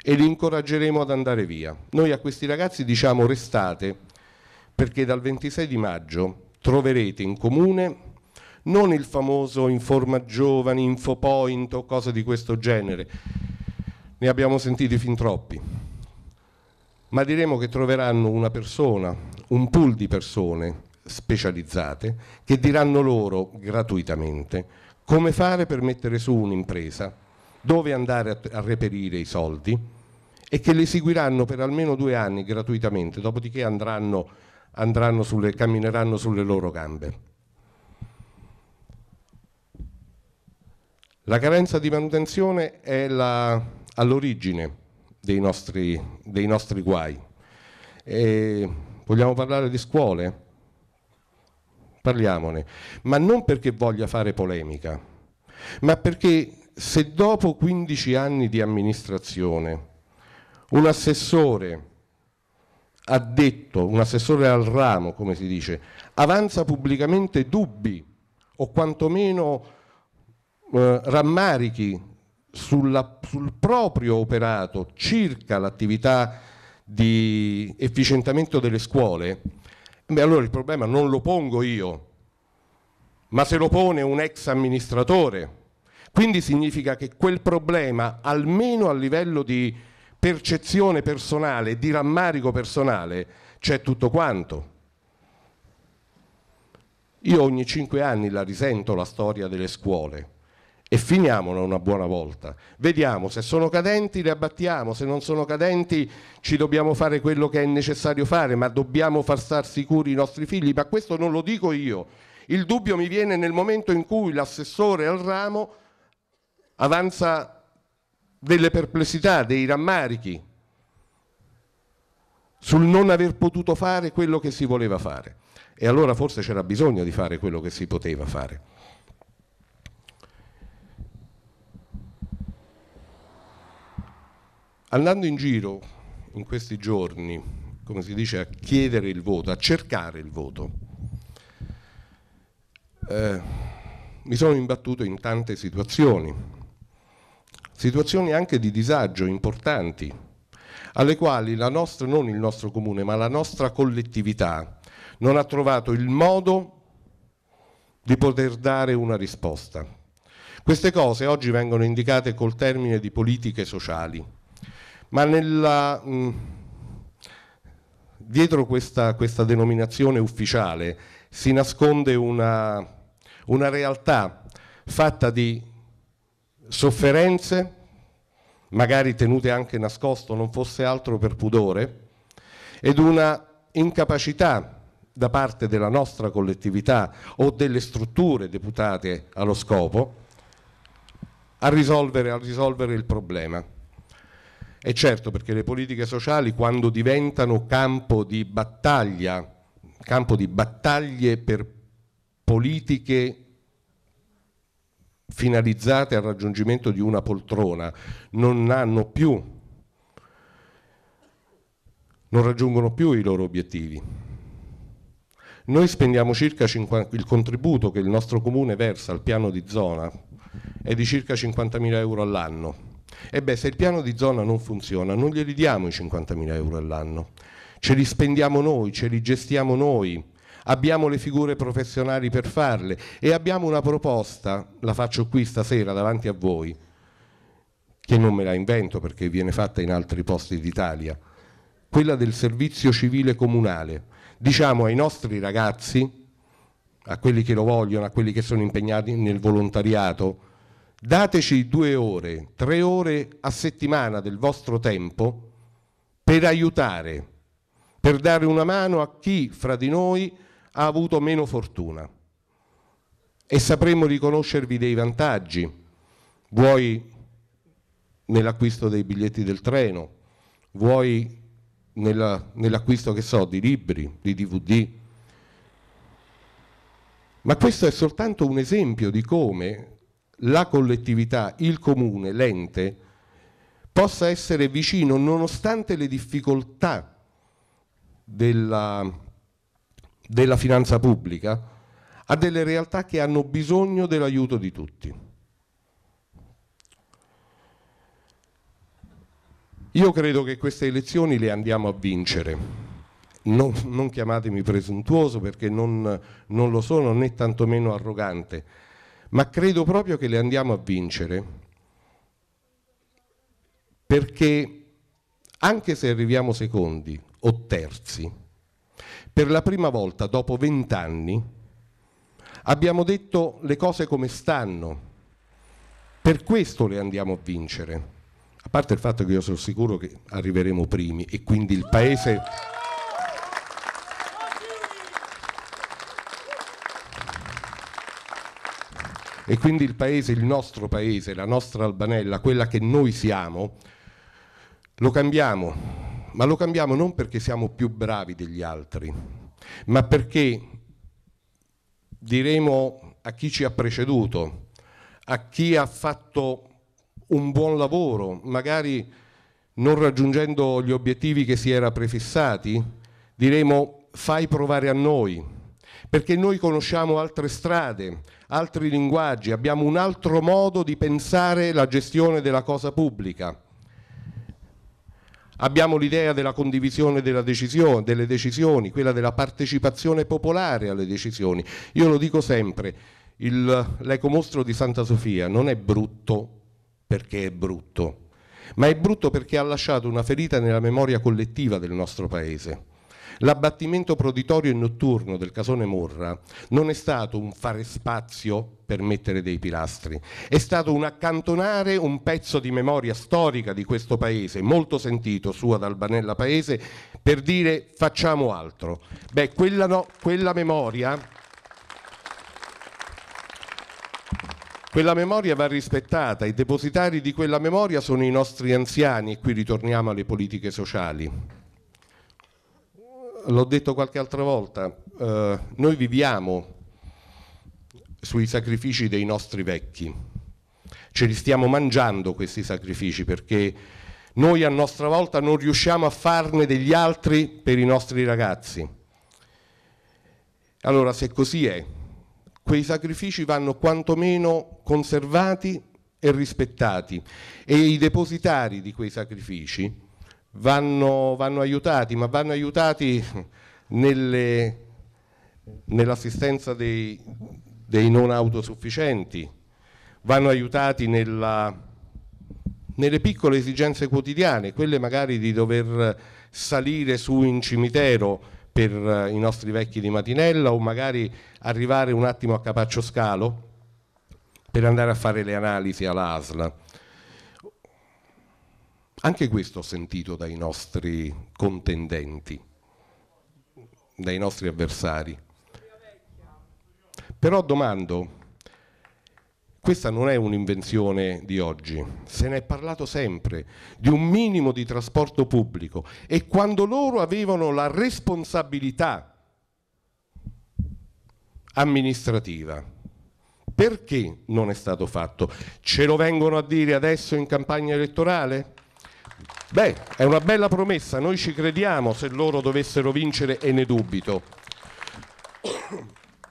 e li incoraggeremo ad andare via. Noi a questi ragazzi diciamo restate perché dal 26 di maggio troverete in comune non il famoso Informa Giovani, Infopoint o cose di questo genere, ne abbiamo sentiti fin troppi, ma diremo che troveranno una persona, un pool di persone specializzate che diranno loro gratuitamente come fare per mettere su un'impresa, dove andare a, a reperire i soldi e che le seguiranno per almeno due anni gratuitamente, dopodiché andranno, andranno sulle, cammineranno sulle loro gambe. La carenza di manutenzione è all'origine dei, dei nostri, guai. E vogliamo parlare di scuole? parliamone, ma non perché voglia fare polemica, ma perché se dopo 15 anni di amministrazione un assessore ha detto, un assessore al ramo, come si dice, avanza pubblicamente dubbi o quantomeno eh, rammarichi sulla, sul proprio operato circa l'attività di efficientamento delle scuole, Beh, allora il problema non lo pongo io, ma se lo pone un ex amministratore. Quindi significa che quel problema, almeno a livello di percezione personale, di rammarico personale, c'è tutto quanto. Io ogni cinque anni la risento la storia delle scuole e finiamola una buona volta. Vediamo se sono cadenti le abbattiamo, se non sono cadenti ci dobbiamo fare quello che è necessario fare, ma dobbiamo far star sicuri i nostri figli, ma questo non lo dico io. Il dubbio mi viene nel momento in cui l'assessore al ramo avanza delle perplessità, dei rammarichi sul non aver potuto fare quello che si voleva fare. E allora forse c'era bisogno di fare quello che si poteva fare. andando in giro in questi giorni, come si dice, a chiedere il voto, a cercare il voto, eh, mi sono imbattuto in tante situazioni, situazioni anche di disagio importanti, alle quali la nostra, non il nostro comune, ma la nostra collettività non ha trovato il modo di poter dare una risposta. Queste cose oggi vengono indicate col termine di politiche sociali ma nella, mh, mm, dietro questa, questa, denominazione ufficiale si nasconde una, una realtà fatta di sofferenze, magari tenute anche nascosto, non fosse altro per pudore, ed una incapacità da parte della nostra collettività o delle strutture deputate allo scopo a risolvere, a risolvere il problema. E certo perché le politiche sociali quando diventano campo di battaglia, campo di battaglie per politiche finalizzate al raggiungimento di una poltrona, non hanno più, non raggiungono più i loro obiettivi. Noi spendiamo circa 50, il contributo che il nostro comune versa al piano di zona è di circa 50.000 euro all'anno e beh, se il piano di zona non funziona, non glieli diamo i 50.000 euro all'anno, ce li spendiamo noi, ce li gestiamo noi, abbiamo le figure professionali per farle e abbiamo una proposta, la faccio qui stasera davanti a voi, che non me la invento perché viene fatta in altri posti d'Italia, quella del servizio civile comunale. Diciamo ai nostri ragazzi, a quelli che lo vogliono, a quelli che sono impegnati nel volontariato, Dateci due ore, tre ore a settimana del vostro tempo per aiutare, per dare una mano a chi fra di noi ha avuto meno fortuna e sapremo riconoscervi dei vantaggi, vuoi nell'acquisto dei biglietti del treno, vuoi nell'acquisto, che so, di libri, di DVD. Ma questo è soltanto un esempio di come la collettività, il comune, l'ente, possa essere vicino nonostante le difficoltà della, della finanza pubblica a delle realtà che hanno bisogno dell'aiuto di tutti. Io credo che queste elezioni le andiamo a vincere. Non, non chiamatemi presuntuoso perché non, non lo sono né tantomeno arrogante, ma credo proprio che le andiamo a vincere, perché anche se arriviamo secondi o terzi, per la prima volta dopo vent'anni abbiamo detto le cose come stanno, per questo le andiamo a vincere, a parte il fatto che io sono sicuro che arriveremo primi e quindi il Paese e quindi il paese, il nostro paese, la nostra Albanella, quella che noi siamo, lo cambiamo, ma lo cambiamo non perché siamo più bravi degli altri, ma perché diremo a chi ci ha preceduto, a chi ha fatto un buon lavoro, magari non raggiungendo gli obiettivi che si era prefissati, diremo fai provare a noi perché noi conosciamo altre strade, altri linguaggi, abbiamo un altro modo di pensare la gestione della cosa pubblica. Abbiamo l'idea della condivisione della decisione, delle decisioni, quella della partecipazione popolare alle decisioni. Io lo dico sempre, l'ecomostro di Santa Sofia non è brutto perché è brutto, ma è brutto perché ha lasciato una ferita nella memoria collettiva del nostro Paese. L'abbattimento proditorio e notturno del casone Morra non è stato un fare spazio per mettere dei pilastri, è stato un accantonare un pezzo di memoria storica di questo paese, molto sentito su ad Albanella Paese, per dire facciamo altro. Beh, quella, no, quella memoria... Quella memoria va rispettata, i depositari di quella memoria sono i nostri anziani e qui ritorniamo alle politiche sociali l'ho detto qualche altra volta, eh, noi viviamo sui sacrifici dei nostri vecchi, ce li stiamo mangiando questi sacrifici perché noi a nostra volta non riusciamo a farne degli altri per i nostri ragazzi. Allora se così è, quei sacrifici vanno quantomeno conservati e rispettati e i depositari di quei sacrifici vanno, vanno aiutati, ma vanno aiutati nell'assistenza dei, dei, non autosufficienti, vanno aiutati nella, nelle piccole esigenze quotidiane, quelle magari di dover salire su in cimitero per eh, i nostri vecchi di mattinella o magari arrivare un attimo a Capaccio Scalo per andare a fare le analisi all'ASLA. Anche questo ho sentito dai nostri contendenti, dai nostri avversari. Però domando, questa non è un'invenzione di oggi, se ne è parlato sempre di un minimo di trasporto pubblico e quando loro avevano la responsabilità amministrativa, perché non è stato fatto? Ce lo vengono a dire adesso in campagna elettorale? Beh, è una bella promessa, noi ci crediamo se loro dovessero vincere e ne dubito.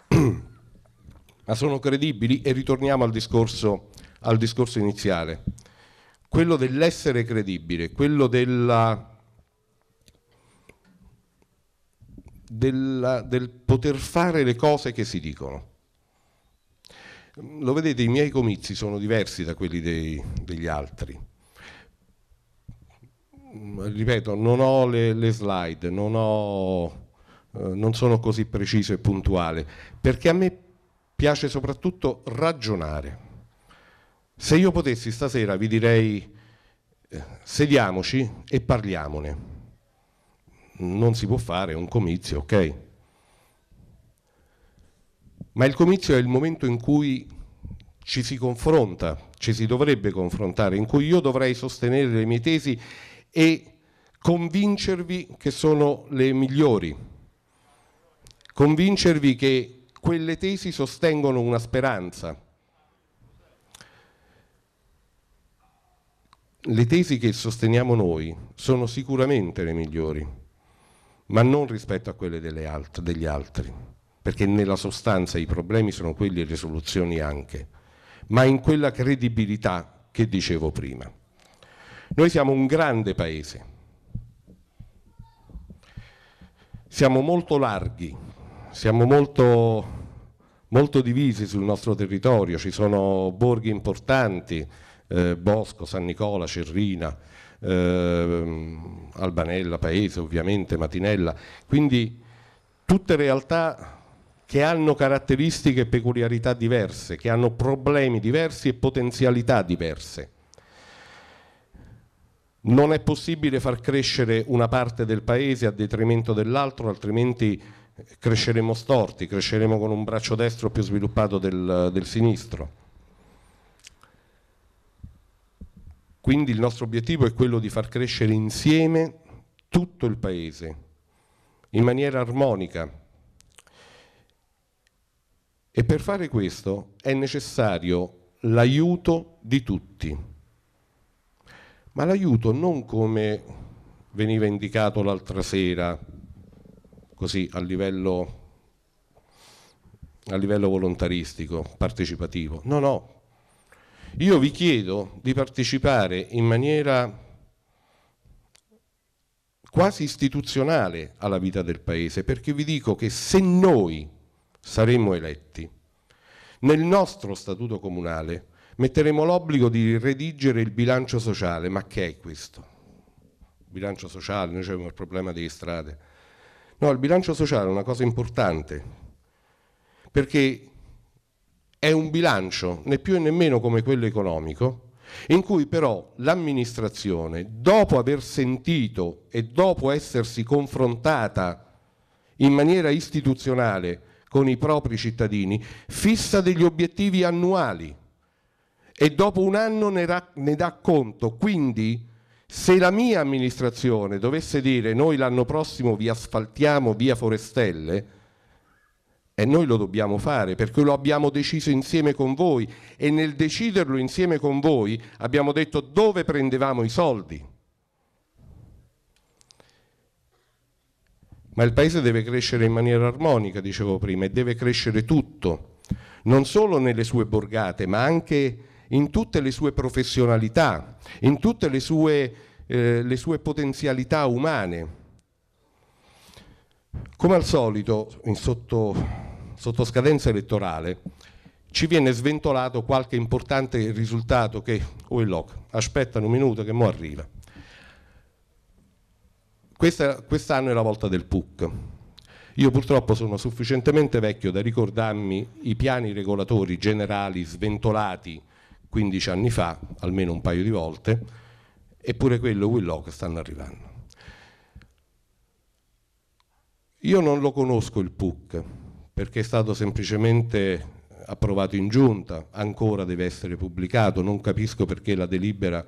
Ma sono credibili e ritorniamo al discorso, al discorso iniziale. Quello dell'essere credibile, quello della Della, del poter fare le cose che si dicono. Lo vedete, i miei comizi sono diversi da quelli dei, degli altri. Mm, ripeto, non ho le, le slide, non, ho, eh, non, sono così preciso e puntuale, perché a me piace soprattutto ragionare. Se io potessi stasera vi direi eh, sediamoci e parliamone. Non si può fare, è un comizio, ok? Ma il comizio è il momento in cui ci si confronta, ci si dovrebbe confrontare, in cui io dovrei sostenere le mie tesi e convincervi che sono le migliori, convincervi che quelle tesi sostengono una speranza. Le tesi che sosteniamo noi sono sicuramente le migliori, ma non rispetto a quelle alt degli altri, perché nella sostanza i problemi sono quelli e le soluzioni anche, ma in quella credibilità che dicevo prima. Noi siamo un grande paese, siamo molto larghi, siamo molto, molto divisi sul nostro territorio, ci sono borghi importanti, eh, Bosco, San Nicola, Cerrina, eh, Albanella, Paese ovviamente, Matinella, quindi tutte realtà che hanno caratteristiche e peculiarità diverse, che hanno problemi diversi e potenzialità diverse. Non è possibile far crescere una parte del paese a detrimento dell'altro, altrimenti eh, cresceremo storti, cresceremo con un braccio destro più sviluppato del, del sinistro. Quindi il nostro obiettivo è quello di far crescere insieme tutto il paese, in maniera armonica. E per fare questo è necessario l'aiuto di tutti ma l'aiuto non come veniva indicato l'altra sera, così a livello, a livello volontaristico, partecipativo. No, no. Io vi chiedo di partecipare in maniera quasi istituzionale alla vita del Paese, perché vi dico che se noi saremmo eletti nel nostro statuto comunale, metteremo l'obbligo di redigere il bilancio sociale. Ma che è questo? Il bilancio sociale, noi abbiamo il problema delle strade. No, il bilancio sociale è una cosa importante, perché è un bilancio, né più e né meno come quello economico, in cui però l'amministrazione, dopo aver sentito e dopo essersi confrontata in maniera istituzionale con i propri cittadini, fissa degli obiettivi annuali e dopo un anno ne, ra- ne dà conto. Quindi se la mia amministrazione dovesse dire noi l'anno prossimo vi asfaltiamo via Forestelle, e noi lo dobbiamo fare perché lo abbiamo deciso insieme con voi e nel deciderlo insieme con voi abbiamo detto dove prendevamo i soldi. Ma il paese deve crescere in maniera armonica, dicevo prima, e deve crescere tutto, non solo nelle sue borgate, ma anche in tutte le sue professionalità, in tutte le sue, eh, le sue potenzialità umane. Come al solito, sotto, sotto scadenza elettorale, ci viene sventolato qualche importante risultato che, oh loc, aspettano un minuto che mo arriva. Questa, quest'anno è la volta del PUC. Io purtroppo sono sufficientemente vecchio da ricordarmi i piani regolatori generali sventolati 15 anni fa, almeno un paio di volte, eppure quello Willow che stanno arrivando. Io non lo conosco il PUC, perché è stato semplicemente approvato in giunta, ancora deve essere pubblicato, non capisco perché la delibera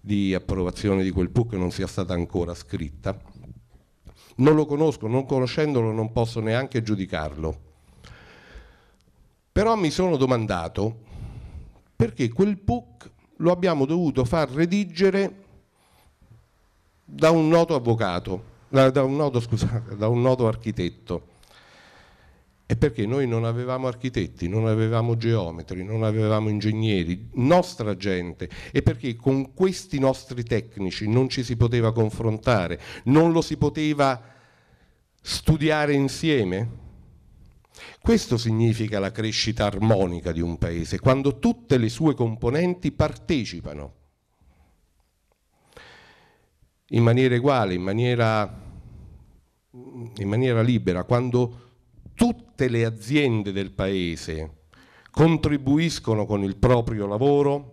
di approvazione di quel PUC non sia stata ancora scritta. Non lo conosco, non conoscendolo non posso neanche giudicarlo. Però mi sono domandato perché quel PUC lo abbiamo dovuto far redigere da un noto avvocato, da un noto, scusate, da un noto architetto. E perché noi non avevamo architetti, non avevamo geometri, non avevamo ingegneri, nostra gente, e perché con questi nostri tecnici non ci si poteva confrontare, non lo si poteva studiare insieme, questo significa la crescita armonica di un paese, quando tutte le sue componenti partecipano in maniera uguale, in maniera, in maniera libera, quando tutte le aziende del paese contribuiscono con il proprio lavoro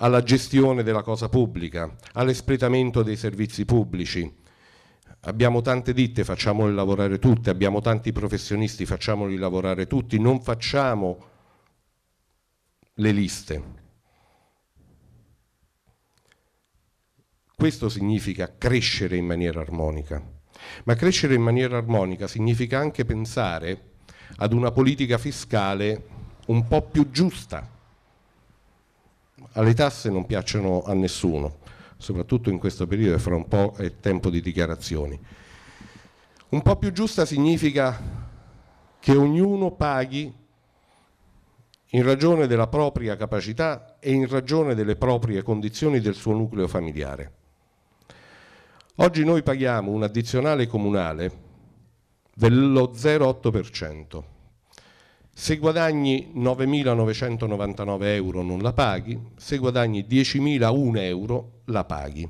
alla gestione della cosa pubblica, all'espletamento dei servizi pubblici, Abbiamo tante ditte, facciamoli lavorare tutte, abbiamo tanti professionisti, facciamoli lavorare tutti, non facciamo le liste. Questo significa crescere in maniera armonica, ma crescere in maniera armonica significa anche pensare ad una politica fiscale un po' più giusta. Alle tasse non piacciono a nessuno, soprattutto in questo periodo e fra un po' è tempo di dichiarazioni. Un po' più giusta significa che ognuno paghi in ragione della propria capacità e in ragione delle proprie condizioni del suo nucleo familiare. Oggi noi paghiamo un addizionale comunale dello 0,8%. Se guadagni 9.999 euro non la paghi, se guadagni 10.001 euro la paghi.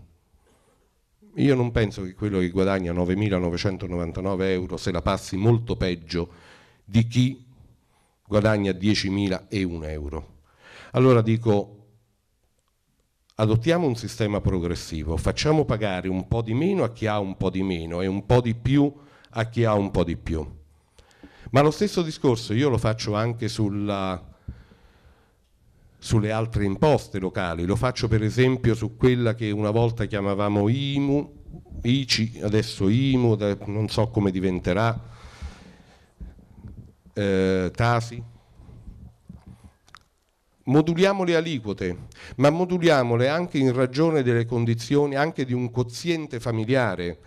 Io non penso che quello che guadagna 9.999 euro se la passi molto peggio di chi guadagna 10.001 euro. Allora dico, adottiamo un sistema progressivo, facciamo pagare un po' di meno a chi ha un po' di meno e un po' di più a chi ha un po' di più. Ma lo stesso discorso io lo faccio anche sulla sulle altre imposte locali, lo faccio per esempio su quella che una volta chiamavamo IMU, ICI, adesso IMU, non so come diventerà, eh, Tasi. Moduliamo le aliquote, ma moduliamole anche in ragione delle condizioni, anche di un quoziente familiare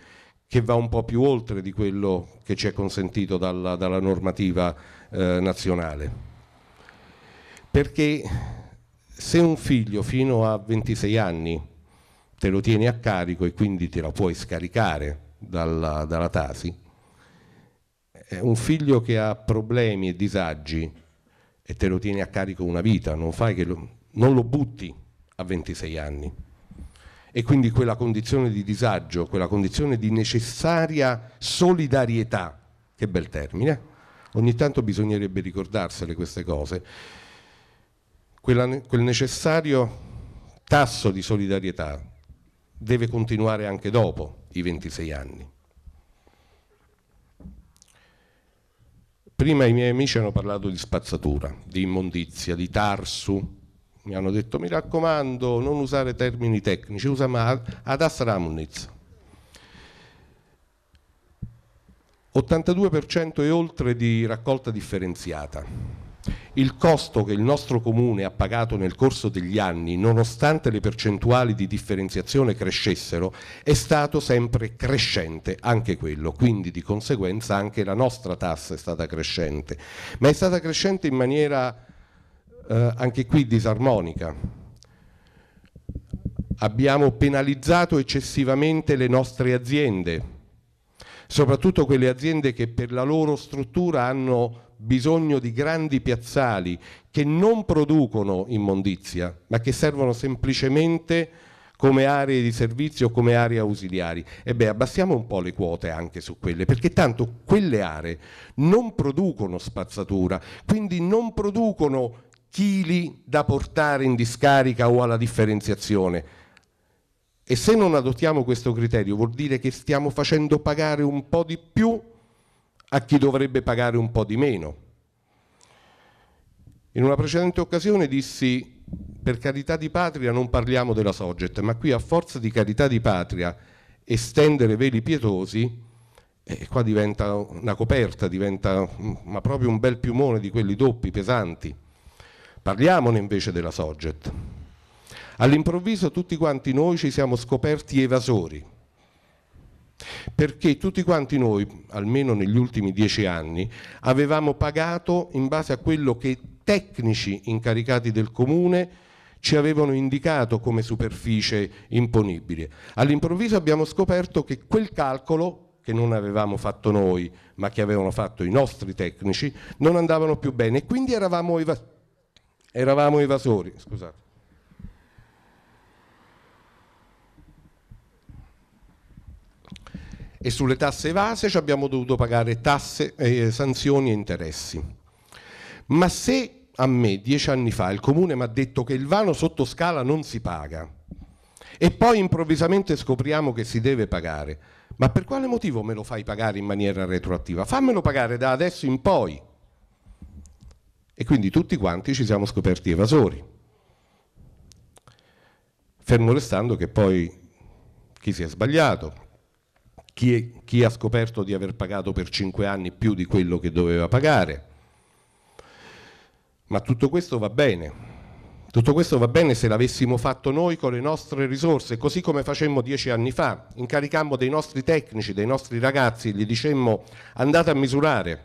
che va un po' più oltre di quello che ci è consentito dalla, dalla normativa eh, nazionale. Perché se un figlio fino a 26 anni te lo tieni a carico e quindi te la puoi scaricare dalla, dalla Tasi, eh, un figlio che ha problemi e disagi e te lo tieni a carico una vita, non, lo, non lo butti a 26 anni. E quindi quella condizione di disagio, quella condizione di necessaria solidarietà, che bel termine, eh, ogni tanto bisognerebbe ricordarsele queste cose, quella, quel necessario tasso di solidarietà deve continuare anche dopo i 26 anni. Prima i miei amici hanno parlato di spazzatura, di immondizia, di tarsu. Mi hanno detto, mi raccomando, non usare termini tecnici, usa adas ramnitz. 82% e oltre di raccolta differenziata. Il costo che il nostro comune ha pagato nel corso degli anni, nonostante le percentuali di differenziazione crescessero, è stato sempre crescente, anche quello, quindi di conseguenza anche la nostra tassa è stata crescente, ma è stata crescente in maniera eh, anche qui disarmonica. Abbiamo penalizzato eccessivamente le nostre aziende, soprattutto quelle aziende che per la loro struttura hanno bisogno di grandi piazzali che non producono immondizia, ma che servono semplicemente come aree di servizio, o come aree ausiliari. Ebbene, abbassiamo un po' le quote anche su quelle, perché tanto quelle aree non producono spazzatura, quindi non producono chili da portare in discarica o alla differenziazione. E se non adottiamo questo criterio vuol dire che stiamo facendo pagare un po' di più a chi dovrebbe pagare un po' di meno. In una precedente occasione dissi, per carità di patria non parliamo della Soget, ma qui a forza di carità di patria estendere veli pietosi, eh, qua diventa una coperta, diventa mm, ma proprio un bel piumone di quelli doppi, pesanti. Parliamone invece della Soget. All'improvviso tutti quanti noi ci siamo scoperti evasori, perché tutti quanti noi, almeno negli ultimi dieci anni, avevamo pagato in base a quello che tecnici incaricati del comune ci avevano indicato come superficie imponibile. All'improvviso abbiamo scoperto che quel calcolo che non avevamo fatto noi, ma che avevano fatto i nostri tecnici, non andavano più bene e quindi eravamo, evas eravamo evasori. Scusate. e sulle tasse evase ci abbiamo dovuto pagare tasse, eh, sanzioni e interessi. Ma se a me dieci anni fa il comune mi ha detto che il vano sotto scala non si paga e poi improvvisamente scopriamo che si deve pagare, ma per quale motivo me lo fai pagare in maniera retroattiva? Fammelo pagare da adesso in poi. E quindi tutti quanti ci siamo scoperti evasori. Fermo restando che poi chi si è sbagliato, chi, è, chi ha scoperto di aver pagato per 5 anni più di quello che doveva pagare. Ma tutto questo va bene. Tutto questo va bene se l'avessimo fatto noi con le nostre risorse, così come facemmo dieci anni fa. Incaricammo dei nostri tecnici, dei nostri ragazzi, gli dicemmo andate a misurare,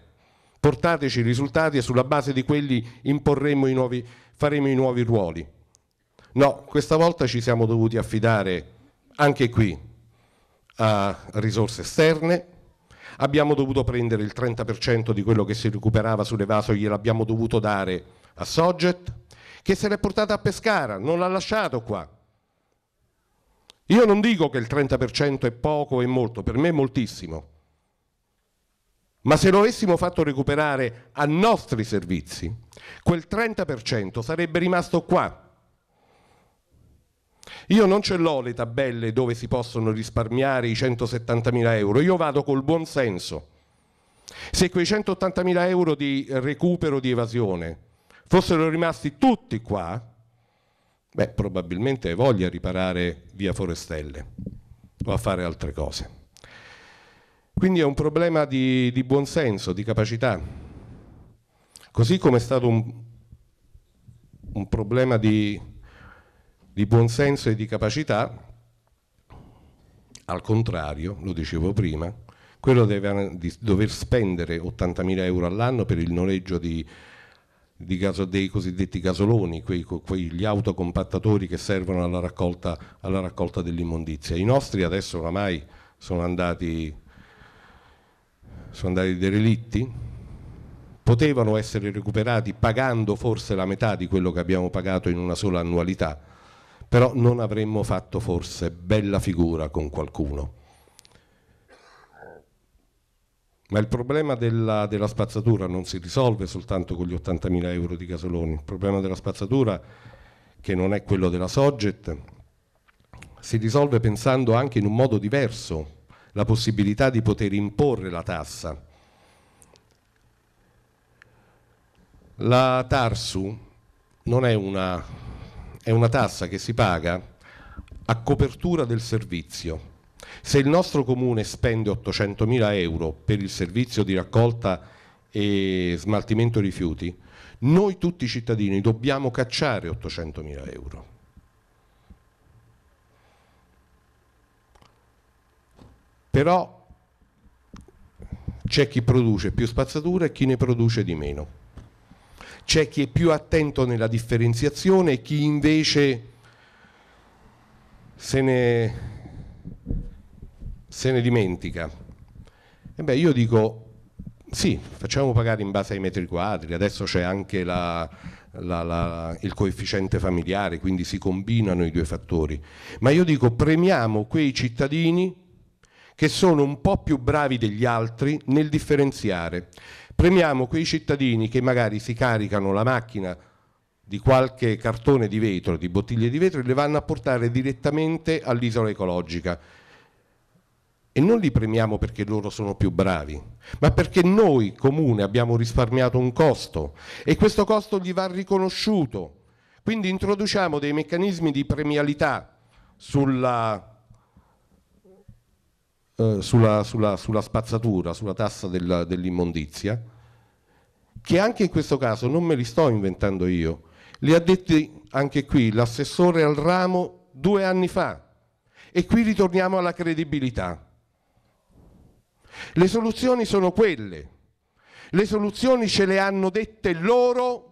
portateci i risultati e sulla base di quelli imporremo i nuovi, faremo i nuovi ruoli. No, questa volta ci siamo dovuti affidare anche qui a risorse esterne, abbiamo dovuto prendere il 30% di quello che si recuperava sull'evaso, e gliel'abbiamo dovuto dare a Soget, che se l'è portata a Pescara, non l'ha lasciato qua. Io non dico che il 30% è poco è molto, per me è moltissimo, ma se lo avessimo fatto recuperare a nostri servizi, quel 30% sarebbe rimasto qua io non ce l'ho le tabelle dove si possono risparmiare i 170.000 euro, io vado col buon senso. Se quei 180.000 euro di recupero di evasione fossero rimasti tutti qua, beh, probabilmente voglia riparare via Forestelle o a fare altre cose. Quindi è un problema di, di senso, di capacità. Così come è stato un, un problema di di buonsenso e di capacità, al contrario, lo dicevo prima, quello deve dover spendere 80.000 euro all'anno per il noleggio di, di caso, dei cosiddetti casoloni, quei, quegli autocompattatori che servono alla raccolta, alla raccolta dell'immondizia. I nostri adesso oramai sono andati, sono andati derelitti, potevano essere recuperati pagando forse la metà di quello che abbiamo pagato in una sola annualità, però non avremmo fatto forse bella figura con qualcuno. Ma il problema della, della spazzatura non si risolve soltanto con gli 80.000 euro di gasoloni, il problema della spazzatura, che non è quello della Soget, si risolve pensando anche in un modo diverso la possibilità di poter imporre la tassa. La Tarsu non è una è una tassa che si paga a copertura del servizio. Se il nostro comune spende 800.000 euro per il servizio di raccolta e smaltimento rifiuti, noi tutti i cittadini dobbiamo cacciare 800.000 euro. Però c'è chi produce più spazzatura e chi ne produce di meno c'è chi è più attento nella differenziazione e chi invece se ne, se ne dimentica. E beh, io dico sì, facciamo pagare in base ai metri quadri, adesso c'è anche la, la, la, il coefficiente familiare, quindi si combinano i due fattori, ma io dico premiamo quei cittadini che sono un po' più bravi degli altri nel differenziare premiamo quei cittadini che magari si caricano la macchina di qualche cartone di vetro, di bottiglie di vetro e le vanno a portare direttamente all'isola ecologica. E non li premiamo perché loro sono più bravi, ma perché noi comune abbiamo risparmiato un costo e questo costo gli va riconosciuto. Quindi introduciamo dei meccanismi di premialità sulla eh, sulla, sulla, sulla, spazzatura, sulla tassa dell'immondizia, che anche in questo caso non me li sto inventando io, li ha detti anche qui l'assessore al ramo due anni fa. E qui ritorniamo alla credibilità. Le soluzioni sono quelle. Le soluzioni ce le hanno dette loro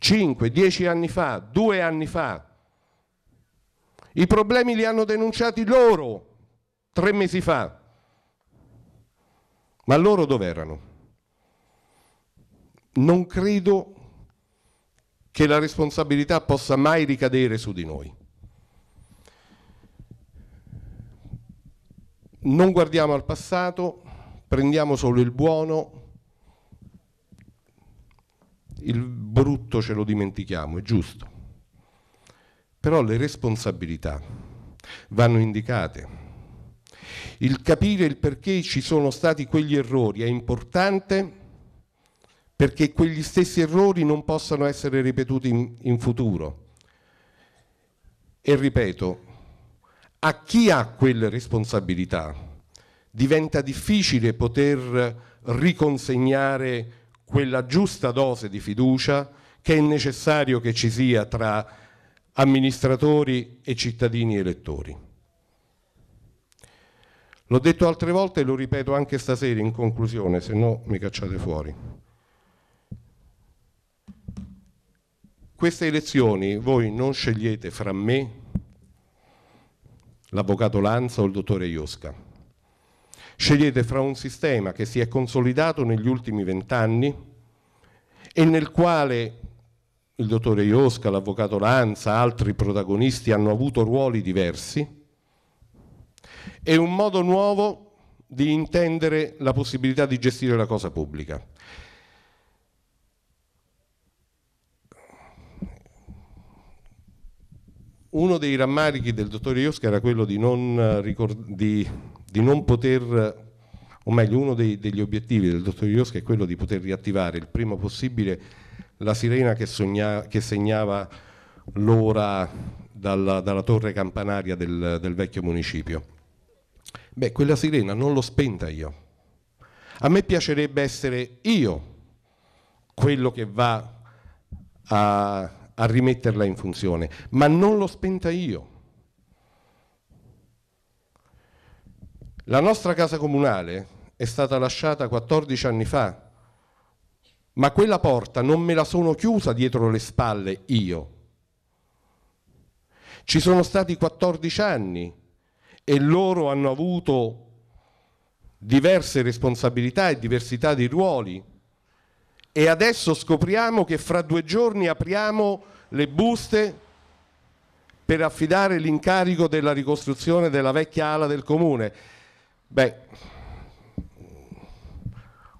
5, 10 anni fa, 2 anni fa. I problemi li hanno denunciati loro tre mesi fa. Ma loro dov'erano? Non credo che la responsabilità possa mai ricadere su di noi. Non guardiamo al passato, prendiamo solo il buono, il brutto ce lo dimentichiamo, è giusto. Però le responsabilità vanno indicate. Il capire il perché ci sono stati quegli errori è importante perché quegli stessi errori non possano essere ripetuti in, in futuro. E ripeto, a chi ha quelle responsabilità diventa difficile poter riconsegnare quella giusta dose di fiducia che è necessario che ci sia tra amministratori e cittadini elettori. L'ho detto altre volte e lo ripeto anche stasera in conclusione, se no mi cacciate fuori. Queste elezioni voi non scegliete fra me, l'avvocato Lanza o il dottore Iosca. Scegliete fra un sistema che si è consolidato negli ultimi vent'anni e nel quale il dottore Iosca, l'avvocato Lanza, altri protagonisti hanno avuto ruoli diversi, è un modo nuovo di intendere la possibilità di gestire la cosa pubblica. Uno dei rammarichi del dottore Iosca era quello di non, eh, di, di non poter o meglio uno dei, degli obiettivi del dottore Iosca è quello di poter riattivare il prima possibile la sirena che, sogna, che segnava l'ora dalla, dalla, torre campanaria del, del vecchio municipio. Beh, quella sirena non l'ho spenta io. A me piacerebbe essere io quello che va a, a, rimetterla in funzione, ma non l'ho spenta io. La nostra casa comunale è stata lasciata 14 anni fa ma quella porta non me la sono chiusa dietro le spalle io. Ci sono stati 14 anni e loro hanno avuto diverse responsabilità e diversità di ruoli e adesso scopriamo che fra due giorni apriamo le buste per affidare l'incarico della ricostruzione della vecchia ala del comune. Beh,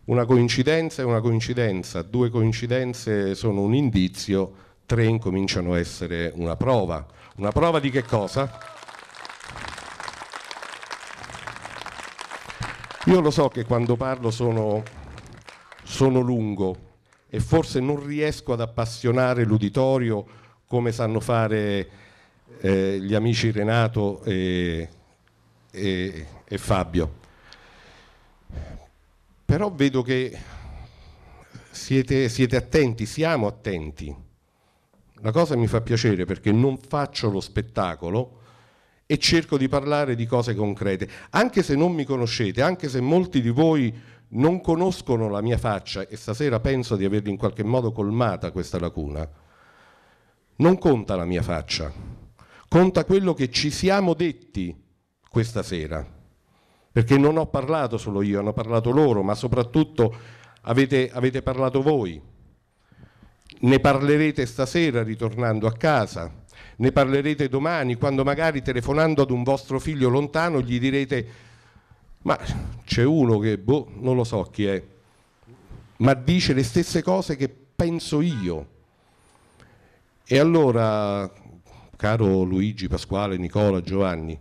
una coincidenza è una coincidenza, due coincidenze sono un indizio, tre incominciano a essere una prova. Una prova di che cosa? Io lo so che quando parlo sono, sono, lungo e forse non riesco ad appassionare l'uditorio come sanno fare eh, gli amici Renato e, e, e Fabio però vedo che siete, siete attenti, siamo attenti. La cosa mi fa piacere perché non faccio lo spettacolo e cerco di parlare di cose concrete. Anche se non mi conoscete, anche se molti di voi non conoscono la mia faccia e stasera penso di avervi in qualche modo colmata questa lacuna, non conta la mia faccia, conta quello che ci siamo detti questa sera perché non ho parlato solo io, hanno parlato loro, ma soprattutto avete, avete parlato voi. Ne parlerete stasera ritornando a casa, ne parlerete domani quando magari telefonando ad un vostro figlio lontano gli direte ma c'è uno che, boh, non lo so chi è, ma dice le stesse cose che penso io. E allora, caro Luigi, Pasquale, Nicola, Giovanni,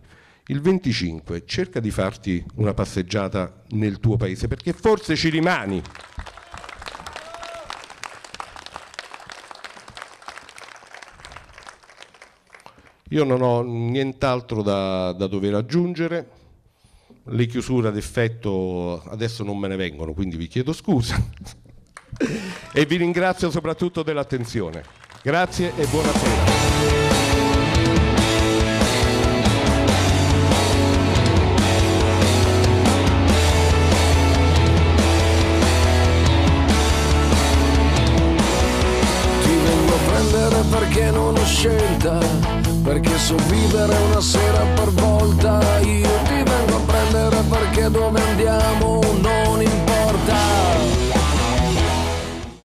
il 25 cerca di farti una passeggiata nel tuo paese perché forse ci rimani. Io non ho nient'altro da, da, dover aggiungere, le chiusure ad effetto adesso non me ne vengono, quindi vi chiedo scusa e vi ringrazio soprattutto dell'attenzione. Grazie e buona serata. perché so vivere una sera per volta io ti vengo a prendere perché dovevo